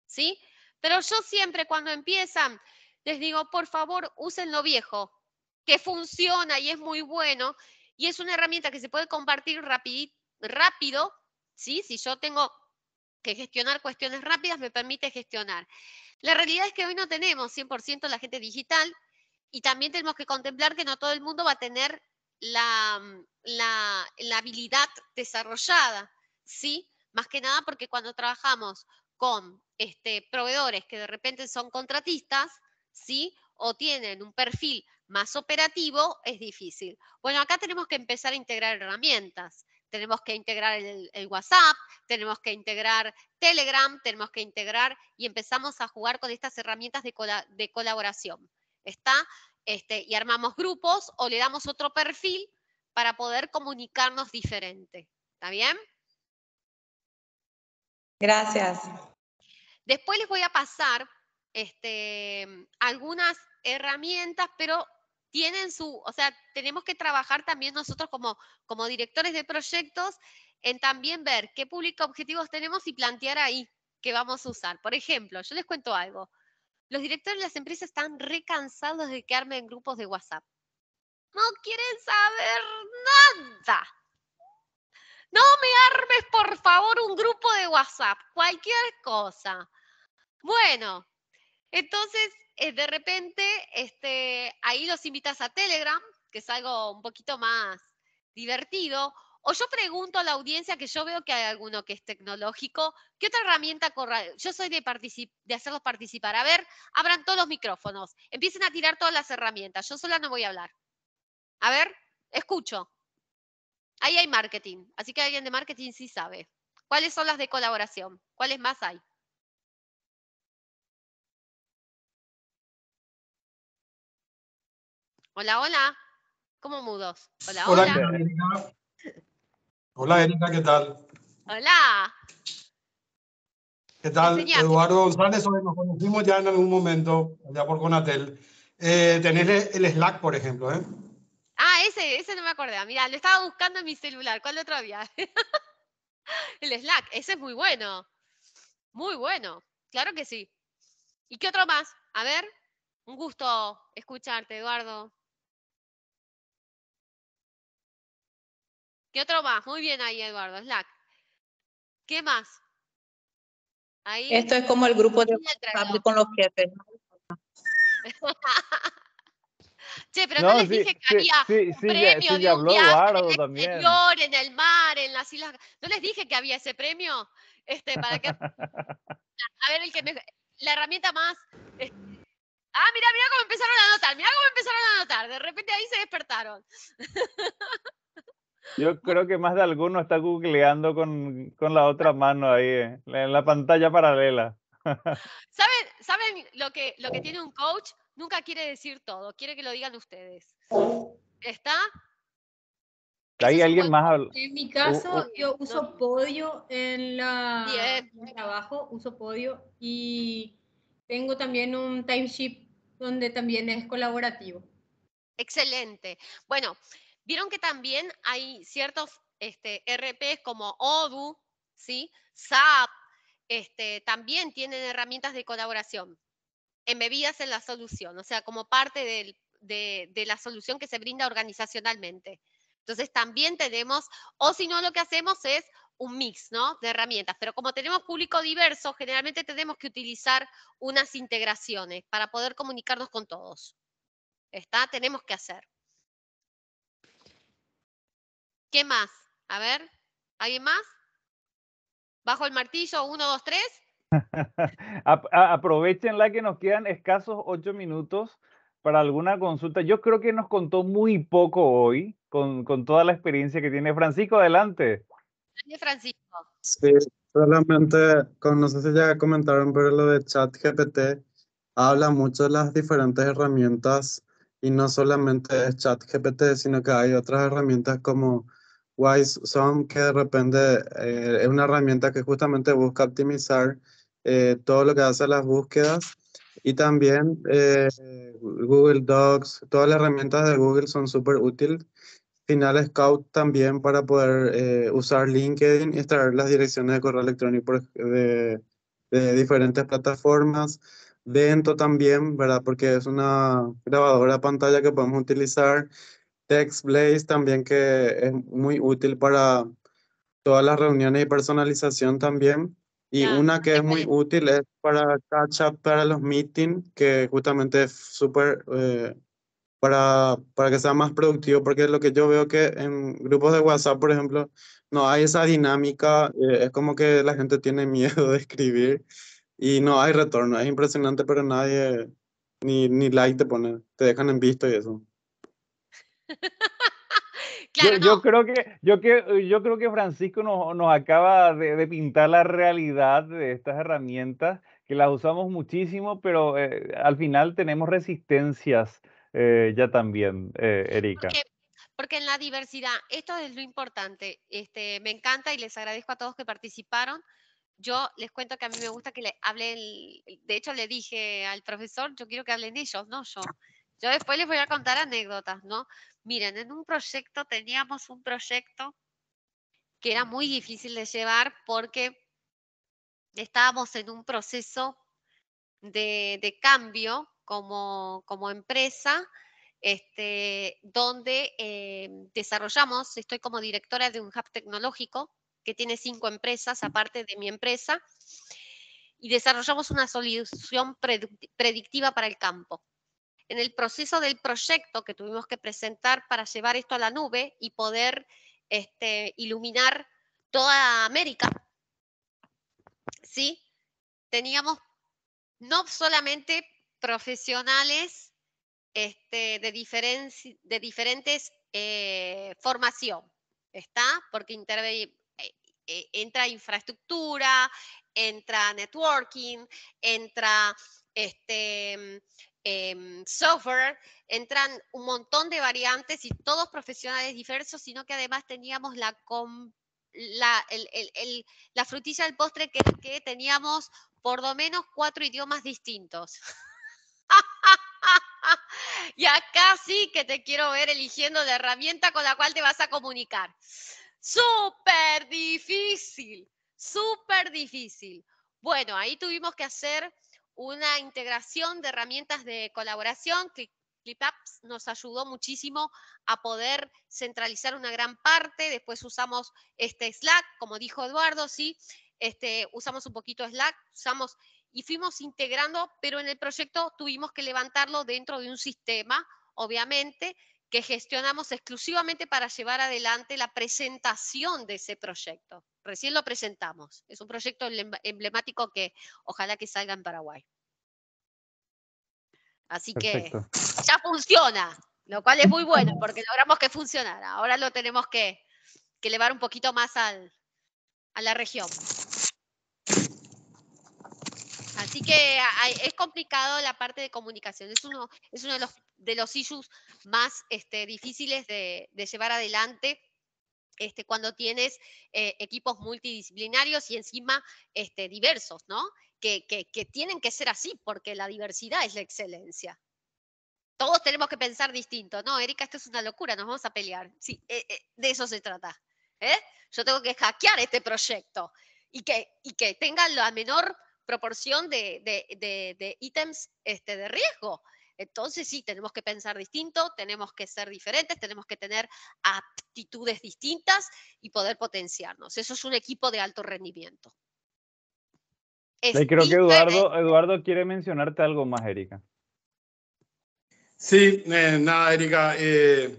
¿Sí? Pero yo siempre cuando empiezan, les digo, por favor, usen lo viejo, que funciona y es muy bueno, y es una herramienta que se puede compartir rápido, ¿sí? Si yo tengo que gestionar cuestiones rápidas, me permite gestionar. La realidad es que hoy no tenemos 100% la gente digital, y también tenemos que contemplar que no todo el mundo va a tener Mm, la, la, habilidad desarrollada, ¿sí? Más que nada porque cuando trabajamos con este, proveedores que de repente son contratistas, ¿sí? O tienen un perfil más operativo, es difícil. Bueno, acá tenemos que empezar a integrar herramientas. Tenemos que integrar el, WhatsApp, tenemos que integrar Telegram, tenemos que integrar y empezamos a jugar con estas herramientas de, de colaboración. ¿Está? Este, y armamos grupos o le damos otro perfil para poder comunicarnos diferente. ¿Está bien? Gracias. Después les voy a pasar este, algunas herramientas, pero tienen su, o sea, tenemos que trabajar también nosotros como, como directores de proyectos en también ver qué público objetivos tenemos y plantear ahí qué vamos a usar. Por ejemplo, yo les cuento algo. Los directores de las empresas están recansados de que en grupos de WhatsApp. No quieren saber nada. No me armes, por favor, un grupo de WhatsApp, cualquier cosa. Bueno, entonces, eh, de repente, este, ahí los invitas a Telegram, que es algo un poquito más divertido, o yo pregunto a la audiencia, que yo veo que hay alguno que es tecnológico, ¿qué otra herramienta corra? Yo soy de, hacerlos participar. A ver, abran todos los micrófonos, empiecen a tirar todas las herramientas. Yo sola no voy a hablar. A ver, escucho. Ahí hay marketing, así que alguien de marketing sí sabe. ¿Cuáles son las de colaboración? ¿Cuáles más hay? Hola, hola. ¿Cómo mudos? hola. hola. Hola Erika, ¿qué tal? Hola. ¿Qué tal? Eduardo González, hoy nos conocimos ya en algún momento, allá por Conatel. Eh, tenés el Slack, por ejemplo, ¿eh? Ah, ese, ese no me acordé. Mira, lo estaba buscando en mi celular. ¿Cuál otro había? (laughs) el Slack, ese es muy bueno. Muy bueno, claro que sí. ¿Y qué otro más? A ver, un gusto escucharte, Eduardo. otro más? Muy bien ahí, Eduardo, Slack. ¿Qué más? Ahí, Esto es como el grupo de con los jefes. (laughs) che, pero no, les dije que había un premio de un viaje en el en el mar, en las islas. ¿No les dije que había ese premio? Este, para que... (laughs) A ver, el que me... la herramienta más... Este, ah, mira, mira cómo empezaron a anotar, mira cómo empezaron a anotar. De repente ahí se despertaron. (laughs) Yo creo que más de alguno está googleando con, con la otra mano ahí, en eh, la pantalla paralela. (laughs) ¿Saben, ¿saben lo, que, lo que tiene un coach? Nunca quiere decir todo, quiere que lo digan ustedes. ¿Está? ¿Hay alguien más En mi caso, yo uso podio en la trabajo, uso podio y tengo también un timeship donde también es colaborativo. Excelente. Bueno, Vieron que también hay ciertos este, RPs como Odoo, ¿sí? SAP, este, también tienen herramientas de colaboración embebidas en la solución, o sea, como parte de, de, la solución que se brinda organizacionalmente. Entonces también tenemos, o si no, lo que hacemos es un mix ¿no? de herramientas, pero como tenemos público diverso, generalmente tenemos que utilizar unas integraciones para poder comunicarnos con todos. ¿Está? Tenemos que hacer. ¿Qué más? A ver, ¿alguien más? ¿Bajo el martillo? ¿Uno, dos, tres? (laughs) Aprovechen la que nos quedan escasos ocho minutos para alguna consulta. Yo creo que nos contó muy poco hoy con, con toda la experiencia que tiene. Francisco, adelante. Francisco. Sí, solamente, no sé si ya comentaron, pero lo de ChatGPT habla mucho de las diferentes herramientas y no solamente es ChatGPT, sino que hay otras herramientas como Wise que de repente eh, es una herramienta que justamente busca optimizar eh, todo lo que hace las búsquedas. Y también eh, Google Docs, todas las herramientas de Google son súper útiles. Final Scout también para poder usar LinkedIn y extraer las direcciones de correo electrónico de, diferentes plataformas. Vento también, ¿verdad? Porque es una grabadora pantalla que podemos utilizar TextBlaze también que es muy útil para todas las reuniones y personalización también. Y ah, una que es muy útil es para catch up para los meetings, que justamente es súper eh, para, para que sea más productivo, porque lo que yo veo que en grupos de WhatsApp, por ejemplo, no hay esa dinámica, eh, es como que la gente tiene miedo de escribir y no hay retorno, es impresionante, pero nadie, ni, ni like te pone, te dejan en visto y eso. (laughs) yo, creo que, yo, que, eh, yo creo que Francisco nos, nos acaba de, pintar la realidad de estas herramientas, que las usamos muchísimo, pero eh, al final tenemos resistencias eh, ya también, Erika. Porque, porque, en la diversidad, esto es lo importante. Este, me encanta y les agradezco a todos que participaron. Yo les cuento que a mí me gusta que le hablen, de hecho le dije al profesor, yo quiero que hablen ellos, no yo. Yo después les voy a contar anécdotas, ¿no? Miren, en un proyecto teníamos un proyecto que era muy difícil de llevar porque estábamos en un proceso de, cambio como, empresa, este, donde eh, desarrollamos, estoy como directora de un hub tecnológico que tiene cinco empresas aparte de mi empresa, y desarrollamos una solución predictiva para el campo en el proceso del proyecto que tuvimos que presentar para llevar esto a la nube y poder este, iluminar toda América, ¿sí? Teníamos no solamente profesionales este, de, diferentes eh, formación, ¿está? Porque eh, eh, entra infraestructura, entra networking, entra este, Em, software, entran un montón de variantes y todos profesionales diversos, sino que además teníamos la, la, frutilla del postre que, que teníamos por lo menos cuatro idiomas distintos. (laughs) y acá sí que te quiero ver eligiendo la herramienta con la cual te vas a comunicar. Súper difícil, súper difícil. Bueno, ahí tuvimos que hacer una integración de herramientas de colaboración. ClipApps nos ayudó muchísimo a poder centralizar una gran parte. Después usamos este Slack, como dijo Eduardo, sí, este, usamos un poquito Slack, usamos y fuimos integrando, pero en el proyecto tuvimos que levantarlo dentro de un sistema, obviamente, que gestionamos exclusivamente para llevar adelante la presentación de ese proyecto. Recién lo presentamos. Es un proyecto emblemático que ojalá que salga en Paraguay. Así que ya funciona, lo cual es muy bueno porque logramos que funcionara. Ahora lo tenemos que, que elevar un poquito más a la región. Así que es complicado la parte de comunicación. Es uno, es uno de, los, de los issues más este, difíciles de, llevar adelante. Este, cuando tienes eh, equipos multidisciplinarios y encima este, diversos, ¿no? Que, tienen que ser así, porque la diversidad es la excelencia. Todos tenemos que pensar distinto. No, Erika, esto es una locura, nos vamos a pelear. Sí, eh, eh, de eso se trata. Yo tengo que hackear este proyecto y que, y que tenga la menor proporción de, ítems este, de riesgo. Entonces sí, tenemos que pensar distinto, tenemos que ser diferentes, tenemos que tener aptitudes distintas y poder potenciarnos. Eso es un equipo de alto rendimiento. creo que Eduardo, Eduardo quiere mencionarte algo más, Erika. Sí, eh, nada, Erika. Eh,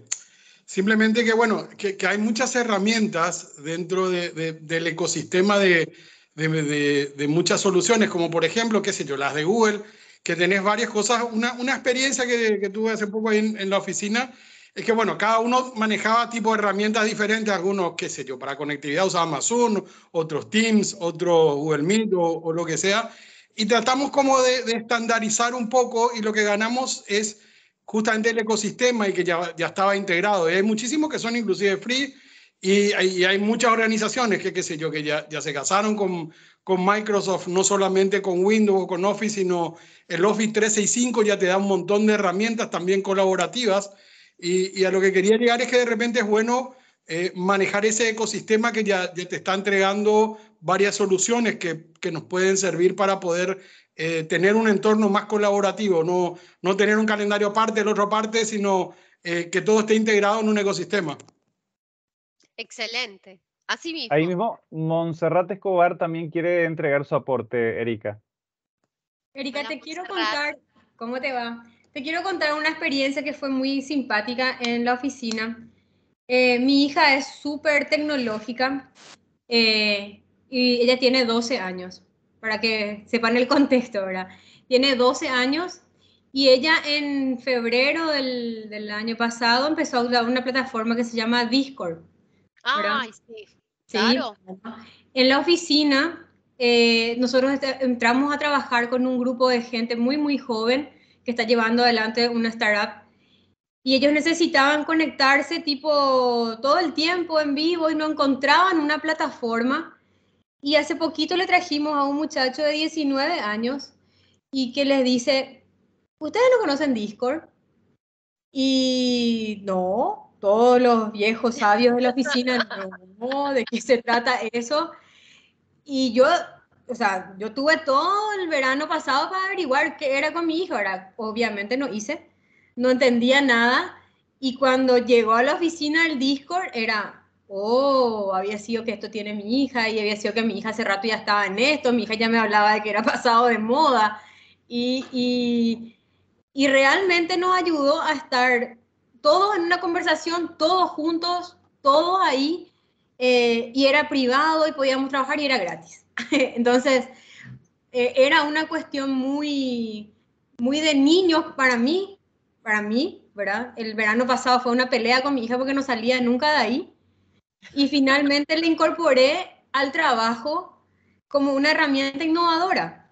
simplemente que, bueno, que, hay muchas herramientas dentro del ecosistema de, de, muchas soluciones, como por ejemplo, qué sé yo, las de Google, que tenés varias cosas. Una, experiencia que, tuve hace poco ahí en, la oficina es que, bueno, cada uno manejaba tipo de herramientas diferentes, algunos, qué sé yo, para conectividad usaba Amazon, otros Teams, otro Google Meet o, lo que sea, y tratamos como de, estandarizar un poco y lo que ganamos es justamente el ecosistema y que ya, ya estaba integrado. Y hay muchísimos que son inclusive free, y hay, muchas organizaciones que, qué sé yo, que ya, se casaron con, Microsoft, no solamente con Windows o con Office, sino el Office 365 ya te da un montón de herramientas también colaborativas. Y, a lo que quería llegar es que de repente es bueno eh, manejar ese ecosistema que ya, te está entregando varias soluciones que, nos pueden servir para poder eh, tener un entorno más colaborativo, no, tener un calendario aparte, el otro aparte, sino eh, que todo esté integrado en un ecosistema. Excelente. Así mismo. Ahí mismo, Monserrate Escobar también quiere entregar su aporte, Erika. Erika, te quiero contar, ¿cómo te va? Te quiero contar una experiencia que fue muy simpática en la oficina. Eh, mi hija es súper tecnológica eh, y ella tiene 12 años, para que sepan el contexto, ¿verdad? Tiene 12 años y ella en febrero del, del año pasado empezó a usar una plataforma que se llama Discord Ah, sí. Claro. En la oficina, eh, nosotros este, entramos a trabajar con un grupo de gente muy, muy joven que está llevando adelante una startup y ellos necesitaban conectarse tipo todo el tiempo en vivo y no encontraban una plataforma. Y hace poquito le trajimos a un muchacho de 19 años y que les dice, ¿ustedes no conocen Discord? Y no todos los viejos sabios de la oficina, ¿de qué se trata eso? Y yo, o sea, yo tuve todo el verano pasado para averiguar qué era con mi hija obviamente no hice, no entendía nada, y cuando llegó a la oficina el Discord era, oh, había sido que esto tiene mi hija, y había sido que mi hija hace rato ya estaba en esto, mi hija ya me hablaba de que era pasado de moda, y, y, y realmente nos ayudó a estar todos en una conversación, todos juntos, todos ahí, eh, y era privado y podíamos trabajar y era gratis. (laughs) Entonces, eh, era una cuestión muy, muy de niños para mí, para mí, ¿verdad? El verano pasado fue una pelea con mi hija porque no salía nunca de ahí. Y finalmente le incorporé al trabajo como una herramienta innovadora,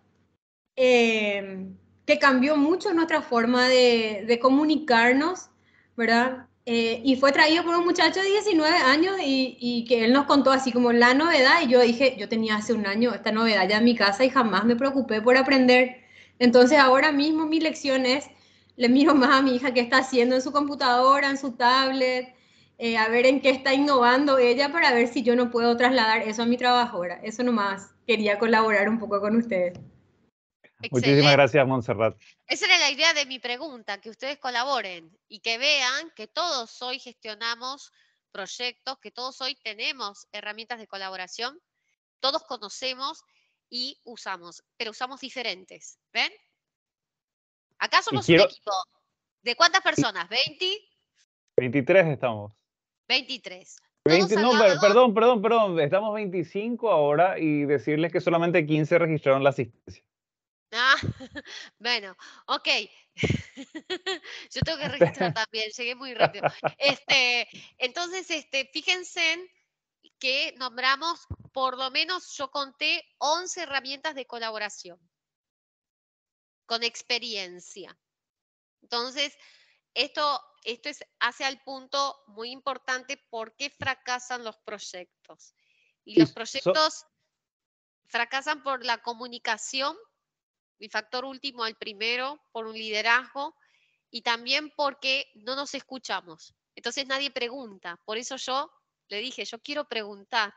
eh, que cambió mucho nuestra forma de, de comunicarnos ¿verdad? Eh, y fue traído por un muchacho de 19 años y, que él nos contó así como la novedad y yo dije, yo tenía hace un año esta novedad ya en mi casa y jamás me preocupé por aprender. Entonces ahora mismo mi lección es, le miro más a mi hija qué está haciendo en su computadora, en su tablet, eh, a ver en qué está innovando ella para ver si yo no puedo trasladar eso a mi trabajo. eso nomás, quería colaborar un poco con ustedes. Muchísimas gracias, Montserrat. Esa era la idea de mi pregunta, que ustedes colaboren y que vean que todos hoy gestionamos proyectos, que todos hoy tenemos herramientas de colaboración, todos conocemos y usamos, pero usamos diferentes. ¿Ven? Acá somos un equipo. ¿De cuántas personas? ¿20? 23 estamos. 23. perdón, perdón, perdón. Estamos 25 ahora y decirles que solamente 15 registraron la asistencia. Ah, (laughs) bueno, ok. (laughs) Yo tengo que registrar (laughs) también, llegué muy rápido. Este, entonces, este, fíjense que nombramos, por lo menos yo conté 11 herramientas de colaboración con experiencia. Entonces, esto, esto es, hace al punto muy importante por qué fracasan los proyectos. Y los proyectos fracasan por la comunicación mi factor último al primero, por un liderazgo y también porque no nos escuchamos. Entonces nadie pregunta. Por eso yo le dije, yo quiero preguntar.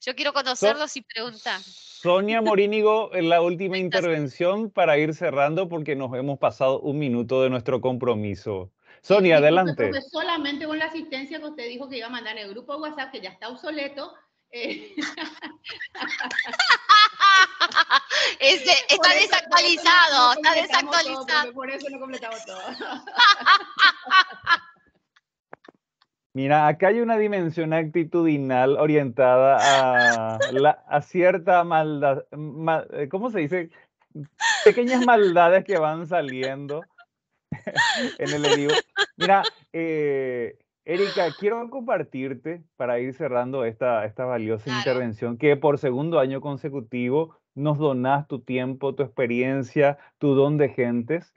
Yo quiero conocerlos y preguntar. Sonia Morínigo, (laughs) la última intervención para ir cerrando porque nos hemos pasado un minuto de nuestro compromiso. Sonia, adelante. Solamente con la asistencia que usted dijo que iba a mandar en el grupo WhatsApp, que ya está obsoleto, eh, (laughs) este, está desactualizado, está desactualizado. por eso no completamos todo. (laughs) Mira, acá hay una dimensión actitudinal orientada a, cierta maldad, ¿cómo se dice? Pequeñas maldades que van saliendo (laughs) en el libro. Mira, eh, Erika, quiero compartirte para ir cerrando esta, esta valiosa intervención que por segundo año consecutivo nos donás tu tiempo, tu experiencia, tu don de gentes.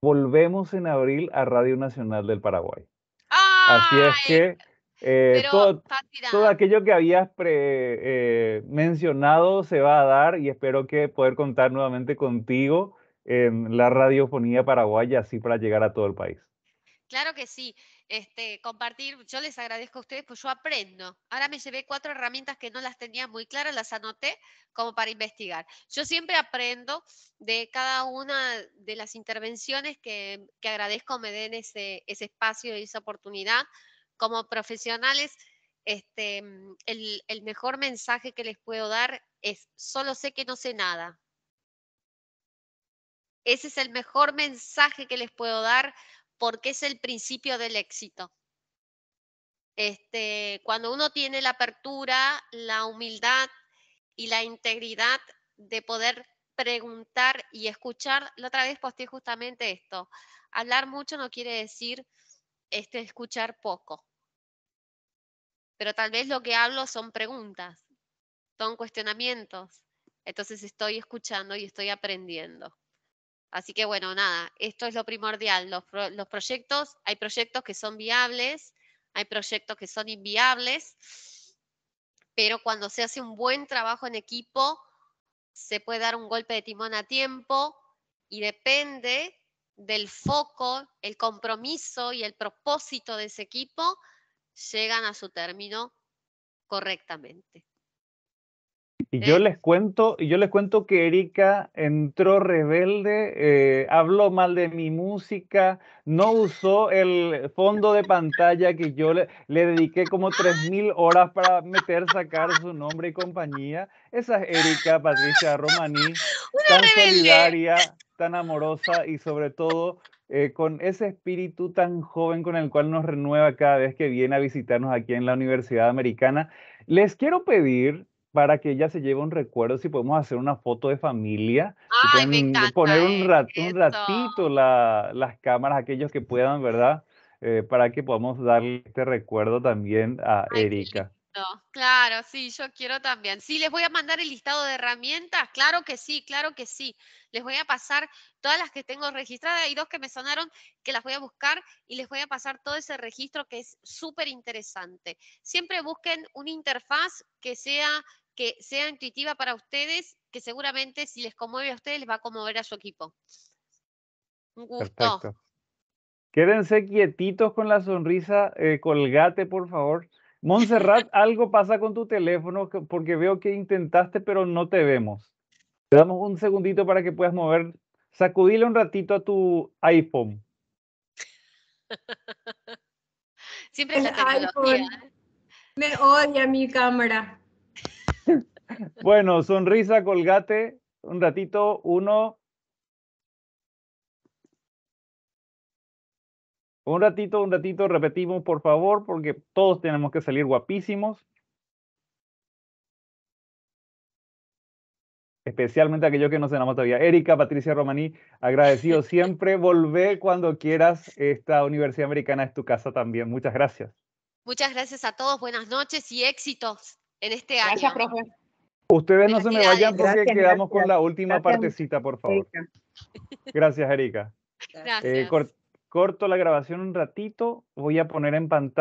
Volvemos en abril a Radio Nacional del Paraguay. Así es que eh, todo, todo, aquello que habías eh, mencionado se va a dar y espero que poder contar nuevamente contigo en la radiofonía paraguaya, así para llegar a todo el país. Claro que sí. Este, compartir. Yo les agradezco a ustedes, pues yo aprendo. Ahora me llevé cuatro herramientas que no las tenía muy claras, las anoté como para investigar. Yo siempre aprendo de cada una de las intervenciones que, agradezco me den ese, espacio y esa oportunidad. Como profesionales, este, el, el mejor mensaje que les puedo dar es, solo sé que no sé nada. Ese es el mejor mensaje que les puedo dar porque es el principio del éxito. Este, cuando uno tiene la apertura, la humildad y la integridad de poder preguntar y escuchar, la otra vez posté justamente esto, hablar mucho no quiere decir este, escuchar poco, pero tal vez lo que hablo son preguntas, son cuestionamientos, entonces estoy escuchando y estoy aprendiendo. Así que bueno, nada, esto es lo primordial. Los, proyectos, hay proyectos que son viables, hay proyectos que son inviables, pero cuando se hace un buen trabajo en equipo, se puede dar un golpe de timón a tiempo y depende del foco, el compromiso y el propósito de ese equipo, llegan a su término correctamente. Y yo eh. les cuento, yo les cuento que Erika entró rebelde, eh, habló mal de mi música, no usó el fondo de pantalla que yo le, dediqué como 3.000 horas para meter, sacar su nombre y compañía. Esa es Erika Patricia Romaní, tan solidaria, tan amorosa y sobre todo eh, con ese espíritu tan joven con el cual nos renueva cada vez que viene a visitarnos aquí en la Universidad Americana. Les quiero pedir para que ella se lleve un recuerdo, si podemos hacer una foto de familia, Ay, poner un, ratito las cámaras, aquellos que puedan, ¿verdad? Eh, para que podamos darle este recuerdo también a Erika. Claro, sí, yo quiero también. Sí, les voy a mandar el listado de herramientas, claro que sí, claro que sí. Les voy a pasar todas las que tengo registradas, hay dos que me sonaron que las voy a buscar y les voy a pasar todo ese registro que es súper interesante. Siempre busquen una interfaz que sea que sea intuitiva para ustedes, que seguramente si les conmueve a ustedes, les va a conmover a su equipo. Un gusto. Quédense quietitos con la sonrisa, eh, colgate por favor. Montserrat, (laughs) algo pasa con tu teléfono porque veo que intentaste, pero no te vemos. Te damos un segundito para que puedas mover. Sacudile un ratito a tu iPhone. (laughs) Siempre Me odia mi cámara. Bueno, sonrisa, colgate. Un ratito, uno. Un ratito, un ratito, repetimos por favor, porque todos tenemos que salir guapísimos. especialmente aquellos que no se enamoran todavía. Erika, Patricia Romaní, agradecido (laughs) siempre. Volvé cuando quieras. Esta Universidad Americana es tu casa también. Muchas gracias. Muchas gracias a todos. Buenas noches y éxitos en este año. Gracias, Ustedes no se me vayan porque quedamos con la última partecita, por favor. Gracias, Erika. Eh, corto la grabación un ratito. Voy a poner en pantalla.